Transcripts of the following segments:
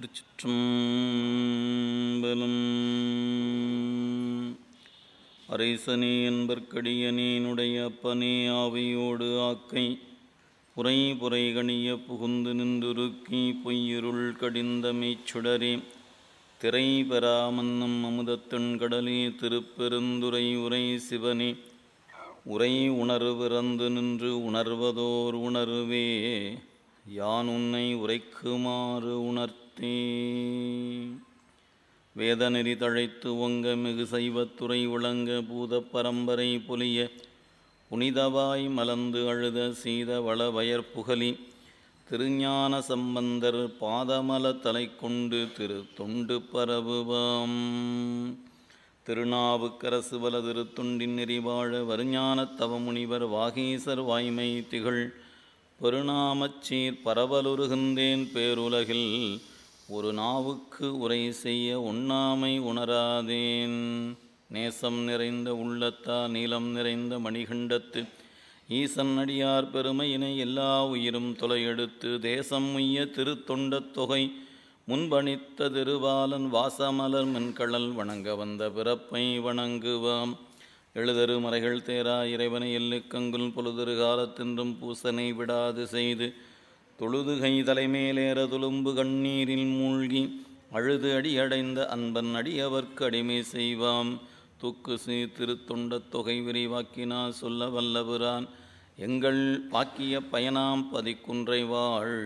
திருச்சிற்றம்பலம் அரைசனே என்பர்க்கடியனேனுடைய அப்பனே ஆவையோடு ஆக்கை புரை கணிய புகுந்து நின்றுருக்கி பொய்யிருள் கடிந்தமை சுடரே திரை பெறாமன்னம் அமுதத்தின் கடலே திருப்பெருந்துரை உரை சிவனே உரை உணர்விறந்து நின்று உணர்வதோர் உணர்வே யான் உன்னை உரைக்குமாறு உணர் சக்தி வேதநெறி தழைத்து ஒங்க மிகு சைவத்துறை விளங்க பூத பரம்பரை புலிய புனிதவாய் மலர்ந்து அழுத சீத வளவயற் புகழி திருஞான சம்பந்தர் பாதமல தலை கொண்டு திரு தொண்டு பரவுவாம் திருநாவுக்கரசு வல திருத்தொண்டின் நெறிவாழ வருஞான தவமுனிவர் வாகீசர் வாய்மை திகழ் பெருநாமச்சீர் பரவலுருகின்றேன் பேருலகில் ஒரு நாவுக்கு உரை செய்ய உண்ணாமை உணராதேன் நேசம் நிறைந்த உள்ளத்தா நீலம் நிறைந்த மணிகண்டத்து ஈசன் அடியார் பெருமையினை எல்லா உயிரும் தொலையெடுத்து தேசம் உய்ய திருத்தொண்டத் தொகை முன்பணித்த திருவாலன் வாசமலர் மின்கடல் வணங்க வந்த பிறப்பை வணங்குவாம் எழுதரு மறைகள் தேரா இறைவனை எல்லுக்கங்குல் பொழுதரு காலத்தின்றும் பூசனை விடாது செய்து தொழுது கைதலை மேலேற துளும்பு கண்ணீரில் மூழ்கி அழுது அடியடைந்த அன்பன் அடியவர்க்கு அடிமை செய்வாம் தூக்கு சீ திருத்தொண்ட தொகை விரிவாக்கினா சொல்ல வல்லபுரான் எங்கள் பாக்கிய பயனாம் பதிக்குன்றை வாழ்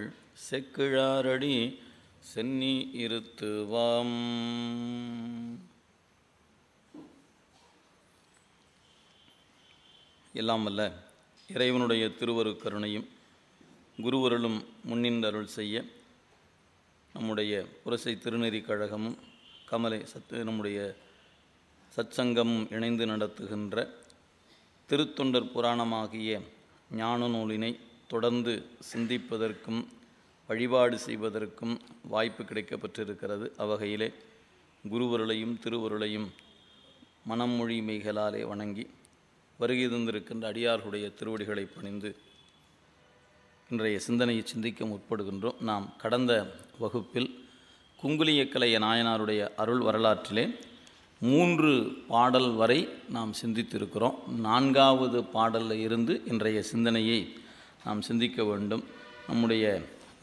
செக்கிழாரடி சென்னி இருத்துவாம் எல்லாம் அல்ல இறைவனுடைய திருவருக்கருணையும் குருவருளும் முன்னின்றருள் செய்ய நம்முடைய புரசை திருநெறி கழகமும் கமலை சத் நம்முடைய சச்சங்கமும் இணைந்து நடத்துகின்ற திருத்தொண்டர் புராணமாகிய ஞான நூலினை தொடர்ந்து சிந்திப்பதற்கும் வழிபாடு செய்வதற்கும் வாய்ப்பு கிடைக்கப்பட்டிருக்கிறது அவ்வகையிலே குருவருளையும் திருவருளையும் மனம் மொழி மெய்களாலே வணங்கி வருகை தந்திருக்கின்ற அடியார்களுடைய திருவடிகளை பணிந்து இன்றைய சிந்தனையை சிந்திக்க முற்படுகின்றோம் நாம் கடந்த வகுப்பில் கலைய நாயனாருடைய அருள் வரலாற்றிலே மூன்று பாடல் வரை நாம் சிந்தித்திருக்கிறோம் நான்காவது பாடலில் இருந்து இன்றைய சிந்தனையை நாம் சிந்திக்க வேண்டும் நம்முடைய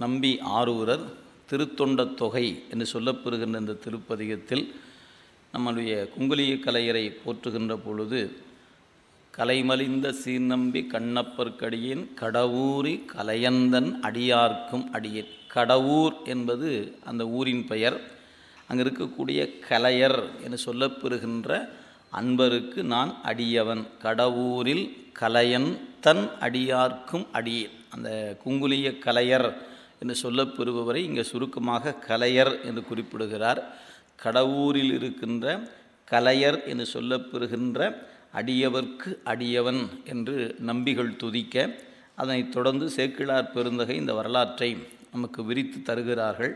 நம்பி ஆரூரர் திருத்தொண்ட தொகை என்று சொல்லப்பெறுகின்ற இந்த திருப்பதிகத்தில் நம்முடைய குங்குலிய கலையரை போற்றுகின்ற பொழுது கலைமலிந்த சீர்நம்பி கண்ணப்பர்க்கடியின் கடவுரி கலையந்தன் அடியார்க்கும் அடியேன் கடவுர் என்பது அந்த ஊரின் பெயர் அங்கே இருக்கக்கூடிய கலையர் என்று சொல்லப்பெறுகின்ற அன்பருக்கு நான் அடியவன் கடவுரில் கலையன் தன் அடியார்க்கும் அடியேன் அந்த குங்குலிய கலையர் என்று சொல்லப்பெறுபவரை இங்கே சுருக்கமாக கலையர் என்று குறிப்பிடுகிறார் கடவுரில் இருக்கின்ற கலையர் என்று சொல்லப்பெறுகின்ற அடியவர்க்கு அடியவன் என்று நம்பிகள் துதிக்க அதனைத் தொடர்ந்து சேக்கிழார் பெருந்தகை இந்த வரலாற்றை நமக்கு விரித்து தருகிறார்கள்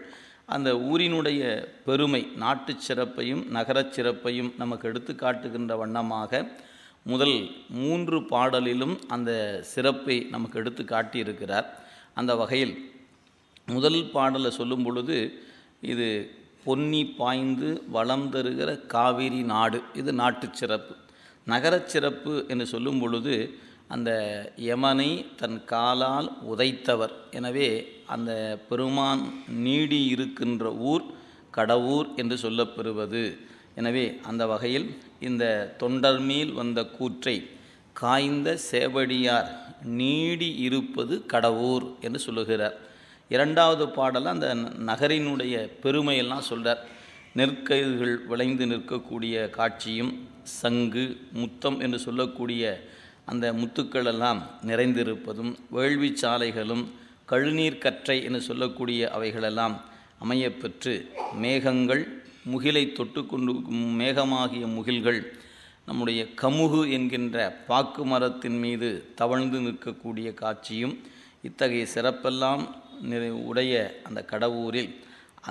அந்த ஊரினுடைய பெருமை நாட்டு சிறப்பையும் நகரச் சிறப்பையும் நமக்கு எடுத்து காட்டுகின்ற வண்ணமாக முதல் மூன்று பாடலிலும் அந்த சிறப்பை நமக்கு எடுத்து காட்டியிருக்கிறார் அந்த வகையில் முதல் பாடலை சொல்லும் பொழுது இது பொன்னி பாய்ந்து வளம் தருகிற காவிரி நாடு இது நாட்டு சிறப்பு நகரச் சிறப்பு என்று சொல்லும் பொழுது அந்த யமனை தன் காலால் உதைத்தவர் எனவே அந்த பெருமான் நீடி இருக்கின்ற ஊர் கடவுர் என்று சொல்லப்பெறுவது எனவே அந்த வகையில் இந்த தொண்டர் மேல் வந்த கூற்றை காய்ந்த சேவடியார் நீடி இருப்பது கடவுர் என்று சொல்லுகிறார் இரண்டாவது பாடலாக அந்த நகரினுடைய பெருமையெல்லாம் சொல்கிறார் நெற்கயிர்கள் விளைந்து நிற்கக்கூடிய காட்சியும் சங்கு முத்தம் என்று சொல்லக்கூடிய அந்த முத்துக்களெல்லாம் நிறைந்திருப்பதும் வேள்வி சாலைகளும் கழுநீர் கற்றை என்று சொல்லக்கூடிய அவைகளெல்லாம் அமையப்பெற்று மேகங்கள் முகிலை தொட்டுக்கொண்டு மேகமாகிய முகில்கள் நம்முடைய கமுகு என்கின்ற பாக்கு மரத்தின் மீது தவழ்ந்து நிற்கக்கூடிய காட்சியும் இத்தகைய சிறப்பெல்லாம் உடைய அந்த கடவுரில்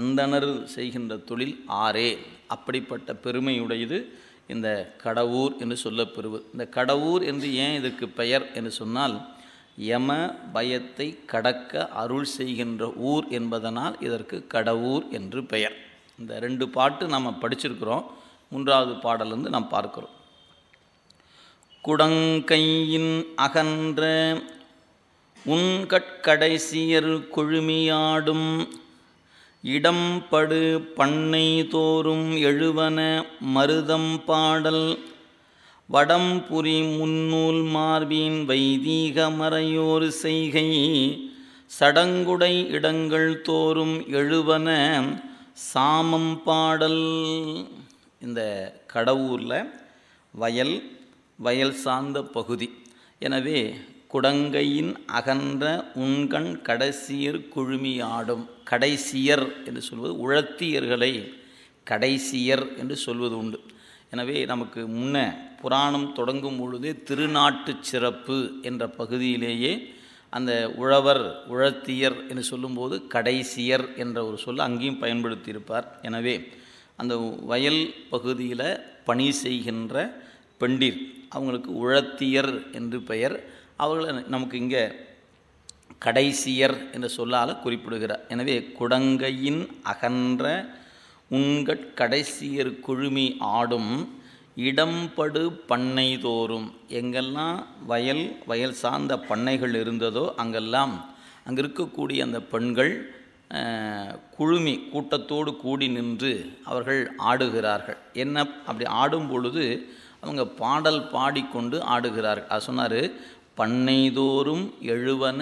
அந்தனர் செய்கின்ற தொழில் ஆரே அப்படிப்பட்ட பெருமையுடையது இந்த கடவுர் என்று சொல்லப்பெறுவது இந்த கடவுர் என்று ஏன் இதுக்கு பெயர் என்று சொன்னால் யம பயத்தை கடக்க அருள் செய்கின்ற ஊர் என்பதனால் இதற்கு கடவுர் என்று பெயர் இந்த ரெண்டு பாட்டு நாம் படிச்சிருக்கிறோம் மூன்றாவது பாடலேருந்து நாம் பார்க்கிறோம் குடங்கையின் அகன்ற உன்கட்கடைசியர் குழுமியாடும் இடம்படு பண்ணை தோறும் எழுவன மருதம் பாடல் வடம்புரி முன்னூல் மார்பின் வைதீகமறையோர் செய்கை சடங்குடை இடங்கள் தோறும் எழுவன சாமம் பாடல் இந்த கடவுரில் வயல் வயல் சார்ந்த பகுதி எனவே குடங்கையின் அகன்ற உண்கண் கடைசியர் குழுமியாடும் கடைசியர் என்று சொல்வது உழத்தியர்களை கடைசியர் என்று சொல்வது உண்டு எனவே நமக்கு முன்ன புராணம் தொடங்கும் பொழுதே திருநாட்டு சிறப்பு என்ற பகுதியிலேயே அந்த உழவர் உழத்தியர் என்று சொல்லும்போது கடைசியர் என்ற ஒரு சொல் அங்கேயும் பயன்படுத்தியிருப்பார் எனவே அந்த வயல் பகுதியில் பணி செய்கின்ற பெண்டிர் அவங்களுக்கு உழத்தியர் என்று பெயர் அவர்களை நமக்கு இங்கே கடைசியர் என்ற சொல்லால் குறிப்பிடுகிறார் எனவே குடங்கையின் அகன்ற உங்கள் கடைசியர் குழுமி ஆடும் இடம்படு பண்ணை தோறும் எங்கெல்லாம் வயல் வயல் சார்ந்த பண்ணைகள் இருந்ததோ அங்கெல்லாம் அங்கே இருக்கக்கூடிய அந்த பெண்கள் குழுமி கூட்டத்தோடு கூடி நின்று அவர்கள் ஆடுகிறார்கள் என்ன அப்படி ஆடும் பொழுது அவங்க பாடல் பாடிக்கொண்டு ஆடுகிறார்கள் அது சொன்னார் பண்ணைதோறும் எழுவன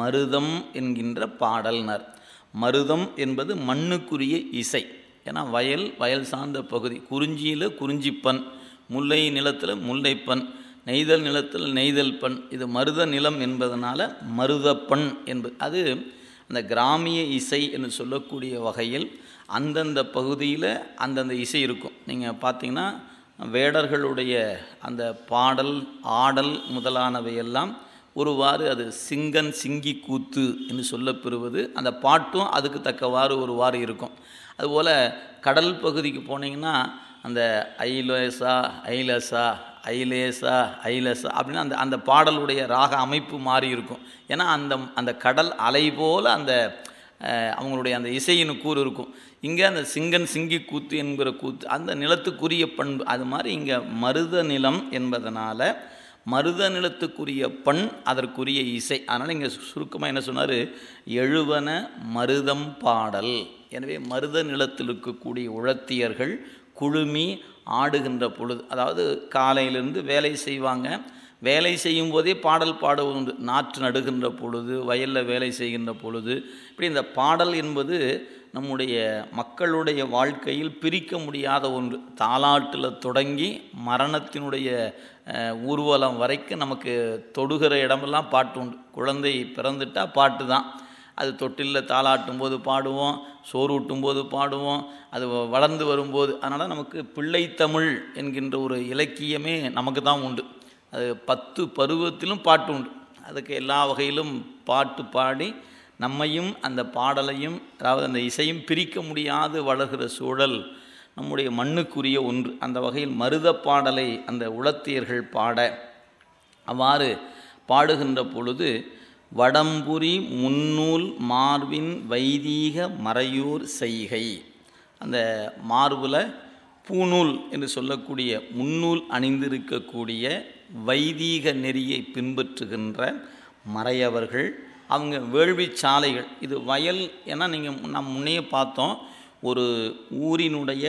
மருதம் என்கின்ற பாடல்னர் மருதம் என்பது மண்ணுக்குரிய இசை ஏன்னா வயல் வயல் சார்ந்த பகுதி குறிஞ்சியில் குறிஞ்சிப்பன் முல்லை நிலத்தில் முல்லைப்பன் நெய்தல் நிலத்தில் நெய்தல் பண் இது மருத நிலம் என்பதனால் மருதப்பண் என்பது அது அந்த கிராமிய இசை என்று சொல்லக்கூடிய வகையில் அந்தந்த பகுதியில் அந்தந்த இசை இருக்கும் நீங்கள் பார்த்தீங்கன்னா வேடர்களுடைய அந்த பாடல் ஆடல் முதலானவையெல்லாம் ஒருவாறு அது சிங்கன் சிங்கி கூத்து என்று சொல்லப்பெறுவது அந்த பாட்டும் அதுக்கு தக்கவாறு ஒருவாறு இருக்கும் அதுபோல் கடல் பகுதிக்கு போனீங்கன்னா அந்த ஐலேசா ஐலசா ஐலேசா ஐலசா அப்படின்னு அந்த அந்த பாடலுடைய ராக அமைப்பு மாறி இருக்கும் ஏன்னா அந்த அந்த கடல் அலை போல் அந்த அவங்களுடைய அந்த இசையின் கூறு இருக்கும் இங்கே அந்த சிங்கன் சிங்கி கூத்து என்கிற கூத்து அந்த நிலத்துக்குரிய பண்பு அது மாதிரி இங்கே மருத நிலம் என்பதனால் மருத நிலத்துக்குரிய பண் அதற்குரிய இசை அதனால் இங்கே சுருக்கமாக என்ன சொன்னார் எழுவன மருதம் பாடல் எனவே மருத நிலத்தில் இருக்கக்கூடிய உழத்தியர்கள் குழுமி ஆடுகின்ற பொழுது அதாவது காலையிலிருந்து வேலை செய்வாங்க வேலை செய்யும் போதே பாடல் பாடுவது உண்டு நாற்று நடுகின்ற பொழுது வயலில் வேலை செய்கின்ற பொழுது இப்படி இந்த பாடல் என்பது நம்முடைய மக்களுடைய வாழ்க்கையில் பிரிக்க முடியாத ஒன்று தாலாட்டில் தொடங்கி மரணத்தினுடைய ஊர்வலம் வரைக்கும் நமக்கு தொடுகிற இடமெல்லாம் பாட்டு உண்டு குழந்தை பிறந்துட்டால் பாட்டு தான் அது தொட்டிலில் தாளாட்டும் போது பாடுவோம் சோறு போது பாடுவோம் அது வளர்ந்து வரும்போது அதனால் நமக்கு பிள்ளைத்தமிழ் என்கின்ற ஒரு இலக்கியமே நமக்கு தான் உண்டு அது பத்து பருவத்திலும் பாட்டு உண்டு அதுக்கு எல்லா வகையிலும் பாட்டு பாடி நம்மையும் அந்த பாடலையும் அதாவது அந்த இசையும் பிரிக்க முடியாது வளர்கிற சூழல் நம்முடைய மண்ணுக்குரிய ஒன்று அந்த வகையில் மருத பாடலை அந்த உளத்தியர்கள் பாட அவ்வாறு பாடுகின்ற பொழுது வடம்புரி முன்னூல் மார்பின் வைதீக மறையூர் செய்கை அந்த மார்பில் பூநூல் என்று சொல்லக்கூடிய முன்னூல் அணிந்திருக்கக்கூடிய வைதீக நெறியை பின்பற்றுகின்ற மறையவர்கள் அவங்க வேள்வி சாலைகள் இது வயல் ஏன்னா நீங்கள் நம் முன்னையே பார்த்தோம் ஒரு ஊரினுடைய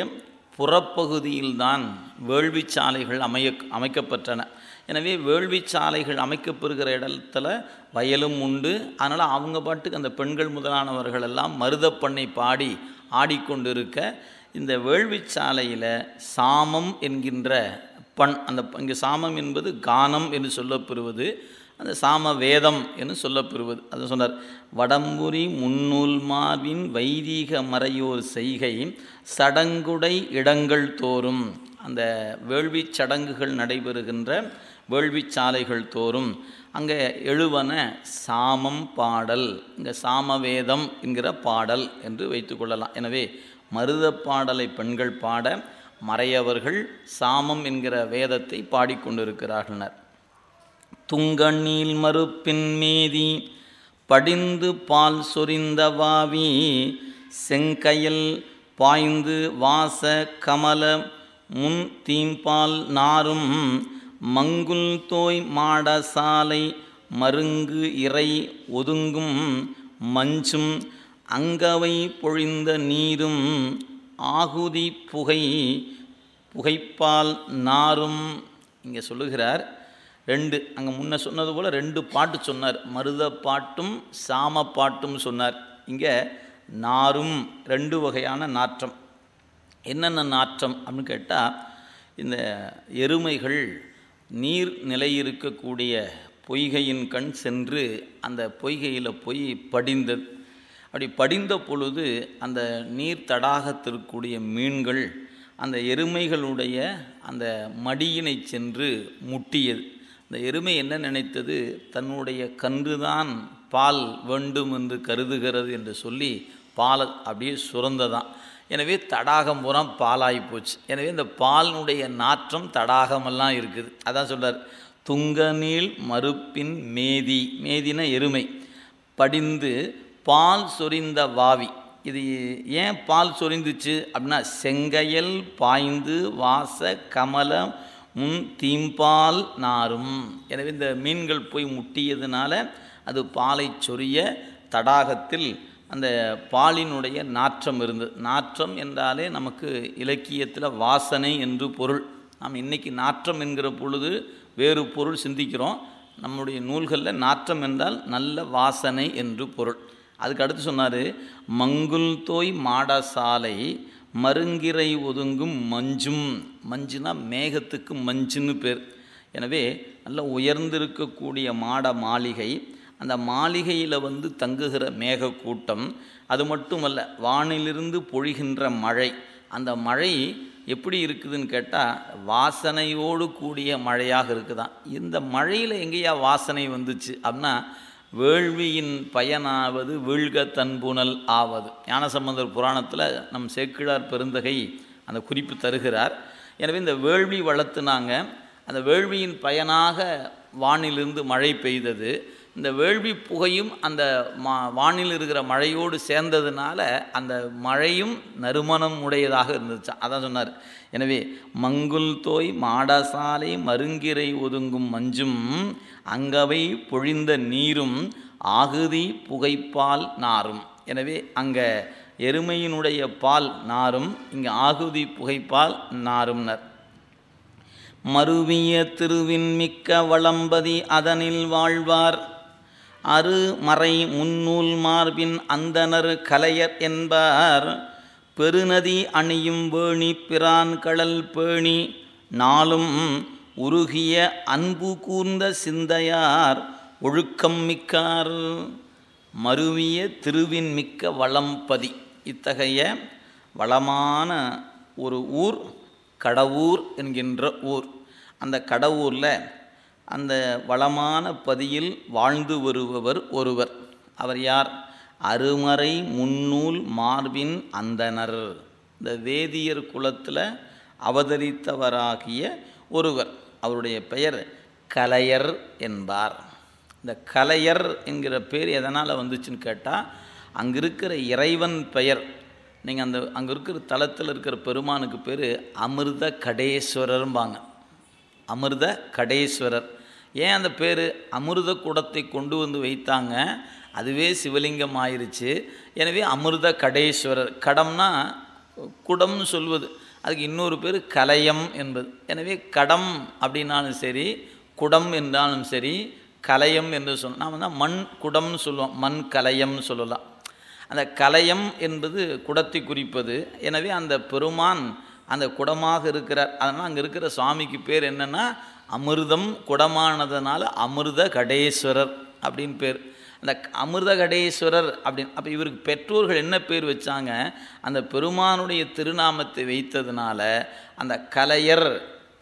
புறப்பகுதியில்தான் வேள்வி சாலைகள் அமைய அமைக்கப்பட்டன எனவே வேள்வி சாலைகள் அமைக்கப்படுகிற இடத்துல வயலும் உண்டு அதனால் அவங்க பாட்டுக்கு அந்த பெண்கள் முதலானவர்கள் எல்லாம் மருதப்பண்ணை பாடி ஆடிக்கொண்டு இருக்க இந்த வேள்வி சாலையில் சாமம் என்கின்ற பண் அந்த இங்கே சாமம் என்பது கானம் என்று சொல்லப்பெறுவது அந்த சாம வேதம் என்று சொல்லப்பெறுவது அது சொன்னார் வடம்புரி முன்னூல் மார்பின் வைதீக மறையோர் செய்கை சடங்குடை இடங்கள் தோறும் அந்த வேள்வி சடங்குகள் நடைபெறுகின்ற வேள்வி சாலைகள் தோறும் அங்கே எழுவன சாமம் பாடல் இங்கே சாமவேதம் என்கிற பாடல் என்று வைத்துக்கொள்ளலாம் எனவே மருத பாடலை பெண்கள் பாட மறையவர்கள் சாமம் என்கிற வேதத்தை பாடிக்கொண்டிருக்கிறார்கள்னர் துங்கண்ணில் மறுப்பின் மீதி படிந்து பால் சொரிந்த வாவி செங்கையில் பாய்ந்து வாச கமல முன் தீம்பால் நாரும் மங்குல் தோய் மாடசாலை மருங்கு இறை ஒதுங்கும் மஞ்சும் அங்கவை பொழிந்த நீரும் ஆகுதி புகை புகைப்பால் நாரும் இங்கே சொல்லுகிறார் ரெண்டு அங்கே முன்ன சொன்னது போல் ரெண்டு பாட்டு சொன்னார் மருத பாட்டும் சாம பாட்டும் சொன்னார் இங்கே நாரும் ரெண்டு வகையான நாற்றம் என்னென்ன நாற்றம் அப்படின்னு கேட்டால் இந்த எருமைகள் நீர் நிலை இருக்கக்கூடிய பொய்கையின் கண் சென்று அந்த பொய்கையில் போய் படிந்தது அப்படி படிந்த பொழுது அந்த நீர் தடாகத்திற்குரிய மீன்கள் அந்த எருமைகளுடைய அந்த மடியினை சென்று முட்டியது இந்த எருமை என்ன நினைத்தது தன்னுடைய கன்றுதான் பால் வேண்டும் என்று கருதுகிறது என்று சொல்லி பாலை அப்படியே சுரந்ததான் எனவே தடாகம் பூரா பாலாகி போச்சு எனவே இந்த பாலினுடைய நாற்றம் தடாகமெல்லாம் இருக்குது அதான் சொல்கிறார் துங்கநீள் மறுப்பின் மேதி மேதின எருமை படிந்து பால் சொரிந்த வாவி இது ஏன் பால் சொரிந்துச்சு அப்படின்னா செங்கையல் பாய்ந்து வாச கமலம் முன் தீம்பால் நாரும் எனவே இந்த மீன்கள் போய் முட்டியதுனால அது பாலை சொரிய தடாகத்தில் அந்த பாலினுடைய நாற்றம் இருந்தது நாற்றம் என்றாலே நமக்கு இலக்கியத்தில் வாசனை என்று பொருள் நாம் இன்றைக்கி நாற்றம் என்கிற பொழுது வேறு பொருள் சிந்திக்கிறோம் நம்முடைய நூல்களில் நாற்றம் என்றால் நல்ல வாசனை என்று பொருள் அதுக்கு அடுத்து சொன்னார் மங்குல் தோய் மாடசாலை மருங்கிரை ஒதுங்கும் மஞ்சும் மஞ்சுனா மேகத்துக்கு மஞ்சுன்னு பேர் எனவே நல்ல உயர்ந்திருக்கக்கூடிய மாட மாளிகை அந்த மாளிகையில் வந்து தங்குகிற மேகக்கூட்டம் அது மட்டுமல்ல வானிலிருந்து பொழிகின்ற மழை அந்த மழை எப்படி இருக்குதுன்னு கேட்டால் வாசனையோடு கூடிய மழையாக இருக்குதான் இந்த மழையில் எங்கேயா வாசனை வந்துச்சு அப்படின்னா வேள்வியின் பயனாவது வீழ்க தன்புணல் ஆவது ஞானசம்பந்தர் புராணத்தில் நம் சேக்கிழார் பெருந்தகை அந்த குறிப்பு தருகிறார் எனவே இந்த வேள்வி வளர்த்துனாங்க அந்த வேள்வியின் பயனாக வானிலிருந்து மழை பெய்தது இந்த வேள்வி புகையும் அந்த மா வானில் இருக்கிற மழையோடு சேர்ந்ததுனால அந்த மழையும் நறுமணம் உடையதாக இருந்துச்சு அதான் சொன்னார் எனவே மங்குல் தோய் மாடசாலை மருங்கிரை ஒதுங்கும் மஞ்சும் அங்கவை பொழிந்த நீரும் ஆகுதி புகைப்பால் நாரும் எனவே அங்கே எருமையினுடைய பால் நாரும் இங்கே ஆகுதி புகைப்பால் நாரும்னர் மருவிய திருவின் மிக்க வளம்பதி அதனில் வாழ்வார் அருமறை முன்னூல் மார்பின் அந்தனர் கலையர் என்பார் பெருநதி அணியும் வேணி பிரான் கடல் பேணி நாளும் உருகிய அன்பு கூர்ந்த சிந்தையார் ஒழுக்கம் மிக்கார் மருவிய திருவின் மிக்க வளம்பதி இத்தகைய வளமான ஒரு ஊர் கடவுர் என்கின்ற ஊர் அந்த கடவுரில் அந்த வளமான பதியில் வாழ்ந்து வருபவர் ஒருவர் அவர் யார் அருமறை முன்னூல் மார்பின் அந்தனர் இந்த வேதியர் குலத்தில் அவதரித்தவராகிய ஒருவர் அவருடைய பெயர் கலையர் என்பார் இந்த கலையர் என்கிற பேர் எதனால் வந்துச்சுன்னு கேட்டால் அங்கே இருக்கிற இறைவன் பெயர் நீங்கள் அந்த அங்கே இருக்கிற தளத்தில் இருக்கிற பெருமானுக்கு பேர் அமிர்த கடேஸ்வரர்ம்பாங்க அமிர்த கடேஸ்வரர் ஏன் அந்த பேர் அமிர்த குடத்தை கொண்டு வந்து வைத்தாங்க அதுவே சிவலிங்கம் ஆயிடுச்சு எனவே அமிர்த கடேஸ்வரர் கடம்னா குடம்னு சொல்வது அதுக்கு இன்னொரு பேர் கலையம் என்பது எனவே கடம் அப்படின்னாலும் சரி குடம் என்றாலும் சரி கலையம் என்று சொல்லணும் நாம் வந்து மண் குடம்னு சொல்லுவோம் மண் கலையம்னு சொல்லலாம் அந்த கலையம் என்பது குடத்தை குறிப்பது எனவே அந்த பெருமான் அந்த குடமாக இருக்கிறார் அதனால் அங்கே இருக்கிற சுவாமிக்கு பேர் என்னென்னா அமிர்தம் குடமானதுனால அமிர்த கடேஸ்வரர் அப்படின்னு பேர் அந்த அமிர்த கடேஸ்வரர் அப்படின்னு அப்போ இவருக்கு பெற்றோர்கள் என்ன பேர் வச்சாங்க அந்த பெருமானுடைய திருநாமத்தை வைத்ததுனால அந்த கலையர்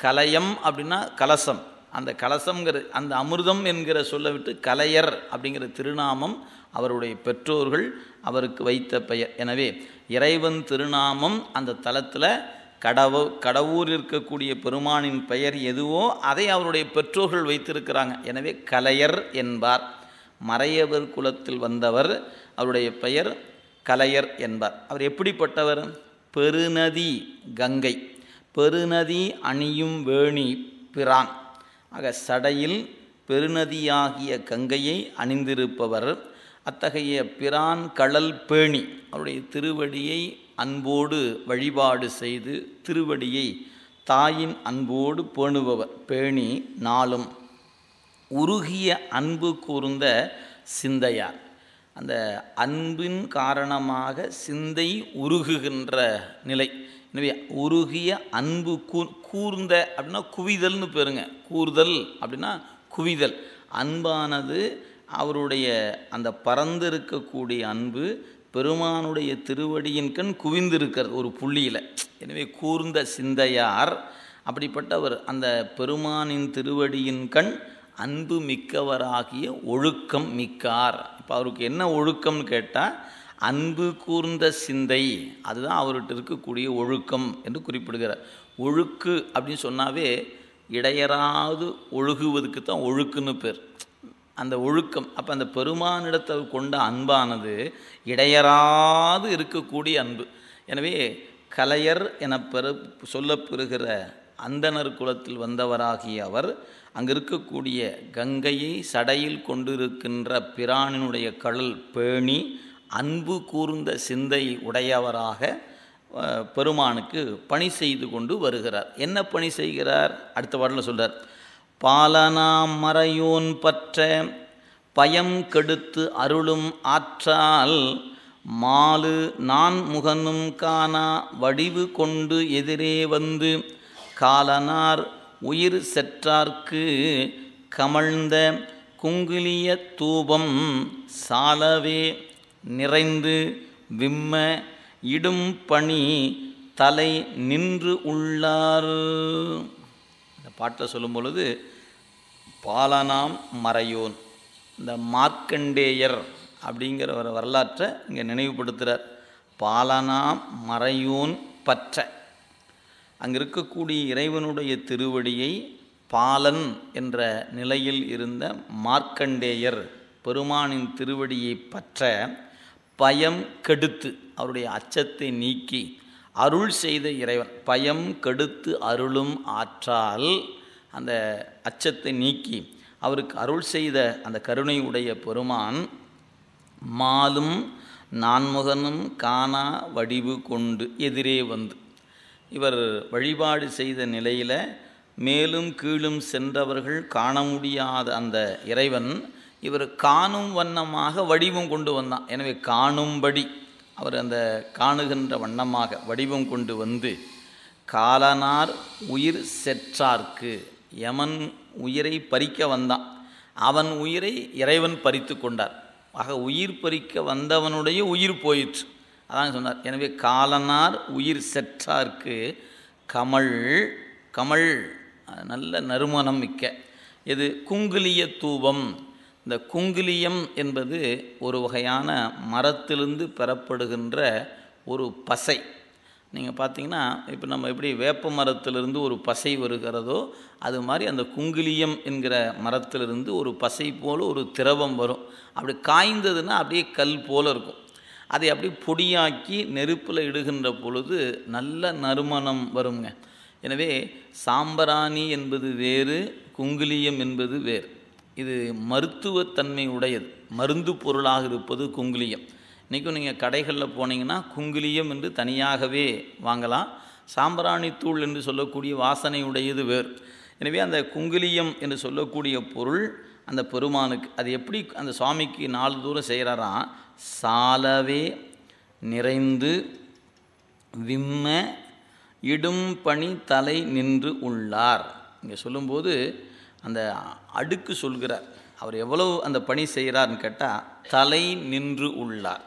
கலயம் அப்படின்னா கலசம் அந்த கலசங்கிற அந்த அமிர்தம் என்கிற சொல்ல விட்டு கலையர் அப்படிங்கிற திருநாமம் அவருடைய பெற்றோர்கள் அவருக்கு வைத்த பெயர் எனவே இறைவன் திருநாமம் அந்த தலத்தில் கடவு கடவுர் இருக்கக்கூடிய பெருமானின் பெயர் எதுவோ அதை அவருடைய பெற்றோர்கள் வைத்திருக்கிறாங்க எனவே கலையர் என்பார் மறையவர் குலத்தில் வந்தவர் அவருடைய பெயர் கலையர் என்பார் அவர் எப்படிப்பட்டவர் பெருநதி கங்கை பெருநதி அணியும் வேணி பிரான் ஆக சடையில் பெருநதியாகிய கங்கையை அணிந்திருப்பவர் அத்தகைய பிரான் கடல் பேணி அவருடைய திருவடியை அன்போடு வழிபாடு செய்து திருவடியை தாயின் அன்போடு பேணுபவர் பேணி நாளும் உருகிய அன்பு கூர்ந்த சிந்தையார் அந்த அன்பின் காரணமாக சிந்தை உருகுகின்ற நிலை எனவே உருகிய அன்பு கூ கூர்ந்த அப்படின்னா குவிதல்னு பேருங்க கூர்தல் அப்படின்னா குவிதல் அன்பானது அவருடைய அந்த பறந்திருக்கக்கூடிய அன்பு பெருமானுடைய திருவடியின் கண் குவிந்திருக்கிறது ஒரு புள்ளியில் எனவே கூர்ந்த சிந்தையார் அப்படிப்பட்டவர் அந்த பெருமானின் திருவடியின் கண் அன்பு மிக்கவராகிய ஒழுக்கம் மிக்கார் இப்போ அவருக்கு என்ன ஒழுக்கம்னு கேட்டால் அன்பு கூர்ந்த சிந்தை அதுதான் அவர்கிட்ட இருக்கக்கூடிய ஒழுக்கம் என்று குறிப்பிடுகிறார் ஒழுக்கு அப்படின்னு சொன்னாவே இடையராது ஒழுகுவதுக்கு தான் ஒழுக்குன்னு பேர் அந்த ஒழுக்கம் அப்போ அந்த பெருமானிடத்தை கொண்ட அன்பானது இடையராது இருக்கக்கூடிய அன்பு எனவே கலையர் என பெற சொல்லப்பெறுகிற அந்தனர் குலத்தில் வந்தவராகிய அவர் அங்கு இருக்கக்கூடிய கங்கையை சடையில் கொண்டிருக்கின்ற பிரானினுடைய கடல் பேணி அன்பு கூர்ந்த சிந்தை உடையவராக பெருமானுக்கு பணி செய்து கொண்டு வருகிறார் என்ன பணி செய்கிறார் அடுத்த பாடலில் சொல்கிறார் பாலனாம் மறையோன் பற்ற பயம் கெடுத்து அருளும் ஆற்றால் மாலு நான் முகனும் காணா வடிவு கொண்டு எதிரே வந்து காலனார் உயிர் செற்றார்க்கு கமழ்ந்த குங்குலிய தூபம் சாலவே நிறைந்து விம்ம இடும் பணி தலை நின்று உள்ளார் இந்த பாட்டில் சொல்லும் பொழுது பாலனாம் மறையோன் இந்த மார்க்கண்டேயர் அப்படிங்கிற ஒரு வரலாற்றை இங்கே நினைவுபடுத்துகிறார் பாலனாம் மறையோன் பற்ற அங்கே இருக்கக்கூடிய இறைவனுடைய திருவடியை பாலன் என்ற நிலையில் இருந்த மார்க்கண்டேயர் பெருமானின் திருவடியை பற்ற பயம் கெடுத்து அவருடைய அச்சத்தை நீக்கி அருள் செய்த இறைவன் பயம் கெடுத்து அருளும் ஆற்றால் அந்த அச்சத்தை நீக்கி அவருக்கு அருள் செய்த அந்த கருணையுடைய பெருமான் மாலும் நான்முகனும் காணா வடிவு கொண்டு எதிரே வந்து இவர் வழிபாடு செய்த நிலையில் மேலும் கீழும் சென்றவர்கள் காண முடியாத அந்த இறைவன் இவர் காணும் வண்ணமாக வடிவம் கொண்டு வந்தான் எனவே காணும்படி அவர் அந்த காணுகின்ற வண்ணமாக வடிவம் கொண்டு வந்து காலனார் உயிர் செற்றார்க்கு யமன் உயிரை பறிக்க வந்தான் அவன் உயிரை இறைவன் பறித்து கொண்டார் ஆக உயிர் பறிக்க வந்தவனுடைய உயிர் போயிற்று அதான் சொன்னார் எனவே காலனார் உயிர் செற்றார்க்கு கமல் கமல் நல்ல நறுமணம் மிக்க இது குங்குலிய தூபம் இந்த குங்குலியம் என்பது ஒரு வகையான மரத்திலிருந்து பெறப்படுகின்ற ஒரு பசை நீங்கள் பார்த்தீங்கன்னா இப்போ நம்ம எப்படி வேப்ப மரத்திலிருந்து ஒரு பசை வருகிறதோ அது மாதிரி அந்த குங்கிலியம் என்கிற மரத்திலிருந்து ஒரு பசை போல் ஒரு திரவம் வரும் அப்படி காய்ந்ததுன்னா அப்படியே கல் போல் இருக்கும் அதை அப்படியே பொடியாக்கி நெருப்பில் இடுகின்ற பொழுது நல்ல நறுமணம் வருங்க எனவே சாம்பராணி என்பது வேறு குங்குலியம் என்பது வேறு இது மருத்துவத்தன்மை உடையது மருந்து பொருளாக இருப்பது குங்குலியம் இன்றைக்கும் நீங்கள் கடைகளில் போனீங்கன்னா குங்குலியம் என்று தனியாகவே வாங்கலாம் சாம்பிராணி தூள் என்று சொல்லக்கூடிய வாசனை உடையது வேறு எனவே அந்த குங்குலியம் என்று சொல்லக்கூடிய பொருள் அந்த பெருமானுக்கு அது எப்படி அந்த சுவாமிக்கு நாலு தூரம் செய்கிறாராம் சாலவே நிறைந்து விம்ம இடும் பணி தலை நின்று உள்ளார் இங்கே சொல்லும்போது அந்த அடுக்கு சொல்கிறார் அவர் எவ்வளவு அந்த பணி செய்கிறார்னு கேட்டால் தலை நின்று உள்ளார்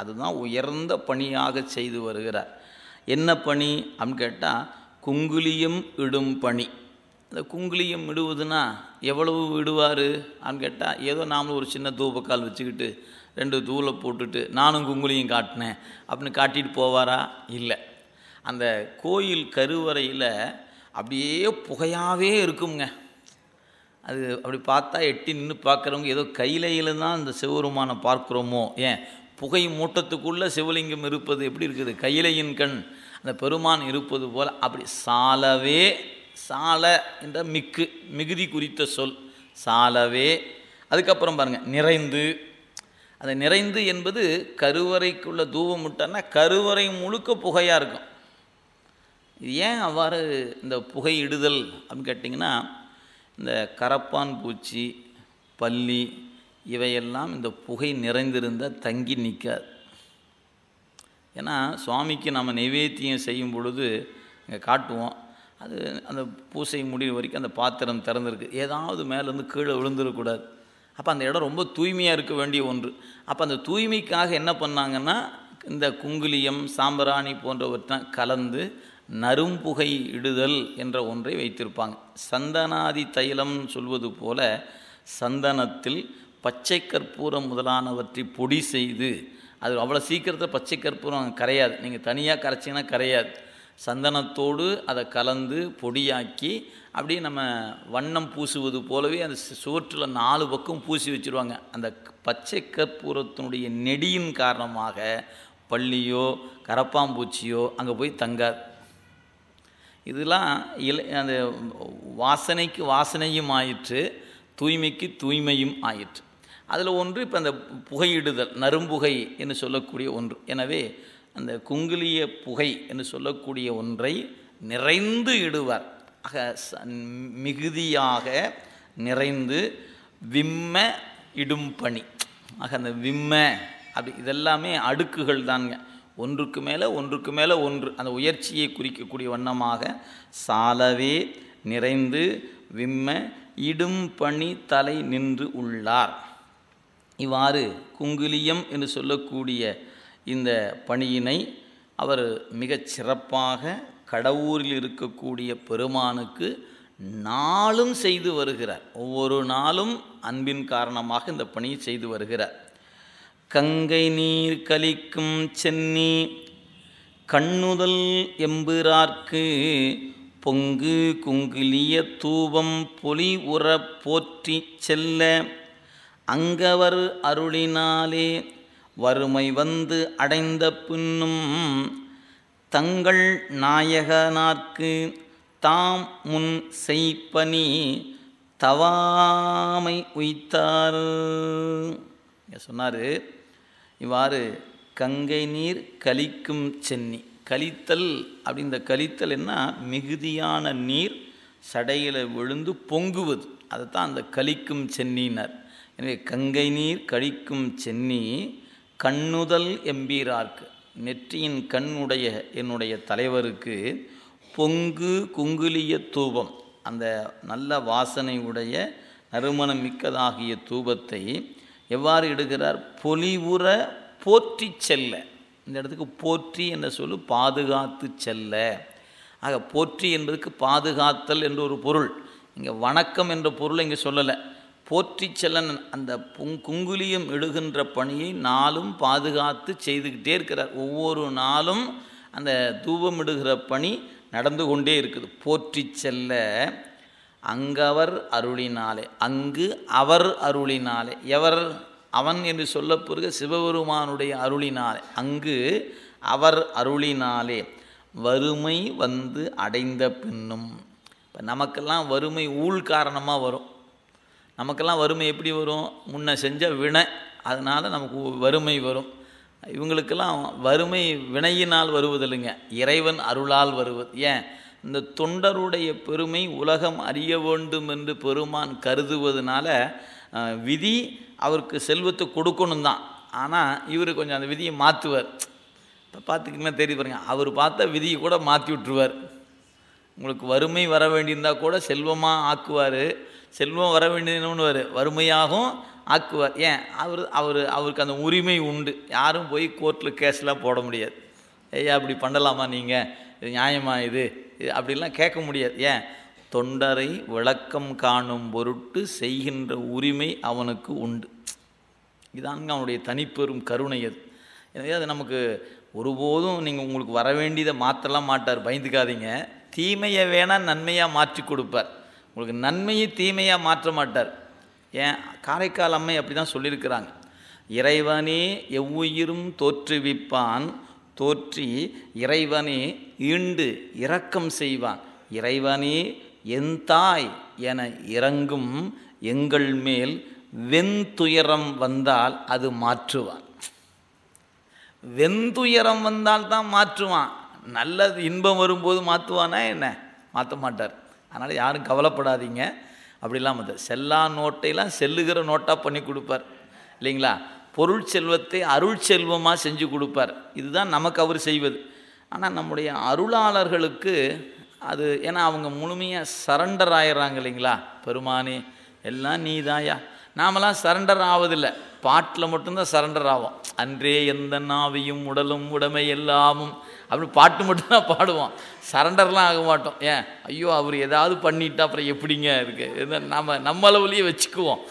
அதுதான் உயர்ந்த பணியாக செய்து வருகிறார் என்ன பணி அப்படின்னு கேட்டால் குங்குலியும் இடும் பணி இந்த குங்குலியம் இடுவதுன்னா எவ்வளவு விடுவார் அப்படின்னு கேட்டால் ஏதோ நாமளும் ஒரு சின்ன தூபக்கால் வச்சுக்கிட்டு ரெண்டு தூளை போட்டுட்டு நானும் குங்குலியும் காட்டினேன் அப்படின்னு காட்டிட்டு போவாரா இல்லை அந்த கோயில் கருவறையில் அப்படியே புகையாகவே இருக்குங்க அது அப்படி பார்த்தா எட்டி நின்று பார்க்குறவங்க ஏதோ கையிலையில் தான் இந்த சிவருமானம் பார்க்குறோமோ ஏன் புகை மூட்டத்துக்குள்ளே சிவலிங்கம் இருப்பது எப்படி இருக்குது கையிலையின் கண் அந்த பெருமான் இருப்பது போல் அப்படி சாலவே சால என்ற மிக்கு மிகுதி குறித்த சொல் சாலவே அதுக்கப்புறம் பாருங்கள் நிறைந்து அந்த நிறைந்து என்பது கருவறைக்குள்ள தூவம் விட்டான்னா கருவறை முழுக்க புகையாக இருக்கும் இது ஏன் அவ்வாறு இந்த புகை இடுதல் அப்படின்னு கேட்டிங்கன்னா இந்த கரப்பான் பூச்சி பல்லி இவையெல்லாம் இந்த புகை நிறைந்திருந்த தங்கி நிற்காது ஏன்னா சுவாமிக்கு நம்ம நைவேத்தியம் செய்யும் பொழுது இங்கே காட்டுவோம் அது அந்த பூசை முடிவு வரைக்கும் அந்த பாத்திரம் திறந்துருக்கு ஏதாவது மேலேருந்து கீழே விழுந்துடக்கூடாது அப்போ அந்த இடம் ரொம்ப தூய்மையாக இருக்க வேண்டிய ஒன்று அப்போ அந்த தூய்மைக்காக என்ன பண்ணாங்கன்னா இந்த குங்குலியம் சாம்பராணி போன்றவற்றான் கலந்து நரும்புகை இடுதல் என்ற ஒன்றை வைத்திருப்பாங்க சந்தனாதி தைலம் சொல்வது போல சந்தனத்தில் பச்சை கற்பூரம் முதலானவற்றை பொடி செய்து அது அவ்வளோ சீக்கிரத்தில் பச்சை கற்பூரம் அங்கே கரையாது நீங்கள் தனியாக கரைச்சிங்கன்னா கரையாது சந்தனத்தோடு அதை கலந்து பொடியாக்கி அப்படியே நம்ம வண்ணம் பூசுவது போலவே அந்த சுவற்றில் நாலு பக்கம் பூசி வச்சுருவாங்க அந்த பச்சை கற்பூரத்தினுடைய நெடியின் காரணமாக பள்ளியோ கரப்பாம்பூச்சியோ அங்கே போய் தங்காது இதெல்லாம் இலை அந்த வாசனைக்கு வாசனையும் ஆயிற்று தூய்மைக்கு தூய்மையும் ஆயிற்று அதில் ஒன்று இப்போ அந்த புகையிடுதல் நரும்புகை என்று சொல்லக்கூடிய ஒன்று எனவே அந்த குங்குலிய புகை என்று சொல்லக்கூடிய ஒன்றை நிறைந்து இடுவார் ஆக மிகுதியாக நிறைந்து விம்ம இடும் பணி ஆக அந்த விம்ம அப்படி இதெல்லாமே அடுக்குகள் தாங்க ஒன்றுக்கு மேலே ஒன்றுக்கு மேலே ஒன்று அந்த உயர்ச்சியை குறிக்கக்கூடிய வண்ணமாக சாலவே நிறைந்து விம்ம இடும் பணி தலை நின்று உள்ளார் இவ்வாறு குங்குலியம் என்று சொல்லக்கூடிய இந்த பணியினை அவர் மிகச் சிறப்பாக கடவுரில் இருக்கக்கூடிய பெருமானுக்கு நாளும் செய்து வருகிறார் ஒவ்வொரு நாளும் அன்பின் காரணமாக இந்த பணியை செய்து வருகிறார் கங்கை நீர் கலிக்கும் சென்னி கண்ணுதல் எம்பிரார்க்கு பொங்கு குங்குலிய தூபம் பொலி உற போற்றி செல்ல அங்கவர் அருளினாலே வறுமை வந்து அடைந்த பின்னும் தங்கள் நாயகனார்க்கு தாம் முன் செய்ப்பனி தவாமை உய்த்தார் சொன்னார் இவ்வாறு கங்கை நீர் கழிக்கும் சென்னி அப்படி அப்படின்ற கழித்தல் என்ன மிகுதியான நீர் சடையில் விழுந்து பொங்குவது அதை தான் அந்த கழிக்கும் சென்னினர் எனவே கங்கை நீர் கழிக்கும் சென்னி கண்ணுதல் எம்பீரார்க்கு நெற்றியின் கண்ணுடைய என்னுடைய தலைவருக்கு பொங்கு குங்குலிய தூபம் அந்த நல்ல வாசனை உடைய நறுமணம் மிக்கதாகிய தூபத்தை எவ்வாறு இடுகிறார் பொலிவுற போற்றி செல்ல இந்த இடத்துக்கு போற்றி என்ன சொல்லு பாதுகாத்து செல்ல ஆக போற்றி என்பதற்கு பாதுகாத்தல் என்று ஒரு பொருள் இங்கே வணக்கம் என்ற பொருள் இங்கே சொல்லலை போற்றி செல்லன் அந்த குங்குலியம் இடுகின்ற பணியை நாளும் பாதுகாத்து செய்துக்கிட்டே இருக்கிறார் ஒவ்வொரு நாளும் அந்த தூபம் இடுகிற பணி நடந்து கொண்டே இருக்குது போற்றி செல்ல அங்கவர் அருளினாலே அங்கு அவர் அருளினாலே எவர் அவன் என்று சொல்ல பிறகு சிவபெருமானுடைய அருளினாலே அங்கு அவர் அருளினாலே வறுமை வந்து அடைந்த பின்னும் இப்போ நமக்கெல்லாம் வறுமை ஊழ் காரணமாக வரும் நமக்கெல்லாம் வறுமை எப்படி வரும் முன்ன செஞ்ச வினை அதனால் நமக்கு வறுமை வரும் இவங்களுக்கெல்லாம் வறுமை வினையினால் வருவதில்லைங்க இறைவன் அருளால் வருவது ஏன் இந்த தொண்டருடைய பெருமை உலகம் அறிய வேண்டும் என்று பெருமான் கருதுவதனால விதி அவருக்கு செல்வத்தை கொடுக்கணும் தான் ஆனால் இவர் கொஞ்சம் அந்த விதியை மாற்றுவார் இப்போ பார்த்துக்கணுமே தெரிய பாருங்க அவர் பார்த்தா விதியை கூட மாற்றி விட்டுருவார் உங்களுக்கு வறுமை வர வேண்டியிருந்தால் கூட செல்வமாக ஆக்குவார் செல்வம் வர வேண்டியவனு வறுமையாகவும் ஆக்குவார் ஏன் அவர் அவர் அவருக்கு அந்த உரிமை உண்டு யாரும் போய் கோர்ட்டில் கேஸ்லாம் போட முடியாது ஐயா அப்படி பண்ணலாமா நீங்கள் இது நியாயமா இது இது அப்படிலாம் கேட்க முடியாது ஏன் தொண்டரை விளக்கம் காணும் பொருட்டு செய்கின்ற உரிமை அவனுக்கு உண்டு இதாங்க அவனுடைய தனிப்பெரும் கருணை அது எனவே அது நமக்கு ஒருபோதும் நீங்கள் உங்களுக்கு வர வேண்டியதை மாற்றலாம் மாட்டார் பயந்துக்காதீங்க தீமையை வேணால் நன்மையாக மாற்றி கொடுப்பார் உங்களுக்கு நன்மையை தீமையாக மாற்ற மாட்டார் ஏன் காரைக்கால் அம்மை அப்படி தான் சொல்லியிருக்கிறாங்க இறைவனே எவ்வுயிரும் தோற்றுவிப்பான் தோற்றி இறைவனே ஈண்டு இரக்கம் செய்வான் இறைவனே என் தாய் என இறங்கும் எங்கள் மேல் வெந்துயரம் வந்தால் அது மாற்றுவான் வெந்துயரம் வந்தால் தான் மாற்றுவான் நல்லது இன்பம் வரும்போது மாற்றுவானா என்ன மாற்ற மாட்டார் அதனால் யாரும் கவலைப்படாதீங்க அப்படிலாம் வந்து செல்லா நோட்டையெல்லாம் செல்லுகிற நோட்டாக பண்ணி கொடுப்பார் இல்லைங்களா பொருள் செல்வத்தை அருள் செல்வமாக செஞ்சு கொடுப்பார் இதுதான் நமக்கு அவர் செய்வது ஆனால் நம்முடைய அருளாளர்களுக்கு அது ஏன்னா அவங்க முழுமையாக சரண்டர் ஆயிடுறாங்க இல்லைங்களா பெருமானே எல்லாம் நீதாயா நாமெல்லாம் சரண்டர் ஆவதில்லை பாட்டில் மட்டும்தான் சரண்டர் ஆகும் அன்றே எந்த நாவியும் உடலும் உடமை எல்லாமும் அப்படி பாட்டு மட்டும்தான் பாடுவோம் சரண்டர்லாம் ஆக மாட்டோம் ஏன் ஐயோ அவர் ஏதாவது பண்ணிட்டா அப்புறம் எப்படிங்க இருக்குது நம்ம நம்ம அளவுலேயே வச்சுக்குவோம்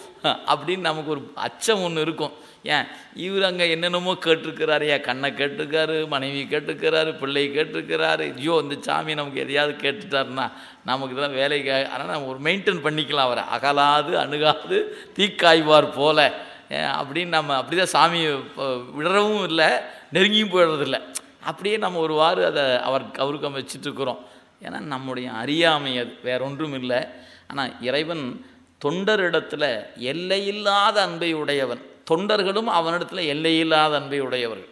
அப்படின்னு நமக்கு ஒரு அச்சம் ஒன்று இருக்கும் ஏன் இவர் அங்கே என்னென்னமோ கேட்டிருக்கிறாரு ஏன் கண்ணை கேட்டிருக்காரு மனைவி கேட்டிருக்கிறாரு பிள்ளை கேட்டிருக்கிறாரு ஐயோ இந்த சாமி நமக்கு எதையாவது கேட்டுட்டாருன்னா நமக்கு தான் வேலைக்கு ஆனால் நம்ம ஒரு மெயின்டைன் பண்ணிக்கலாம் அவரை அகலாது அணுகாது தீக்காய்வார் போல அப்படின்னு நம்ம அப்படி தான் சாமி விடறவும் இல்லை நெருங்கியும் போயிடுறதில்ல அப்படியே நம்ம ஒரு அதை அவர் அவருக்கு வச்சுட்டுருக்குறோம் ஏன்னா நம்முடைய அறியாமை அது வேற ஒன்றும் இல்லை ஆனால் இறைவன் தொண்டரிடத்தில் எல்லையில்லாத அன்பை உடையவன் தொண்டர்களும் அவனிடத்தில் எல்லையில்லாத அன்பை உடையவர்கள்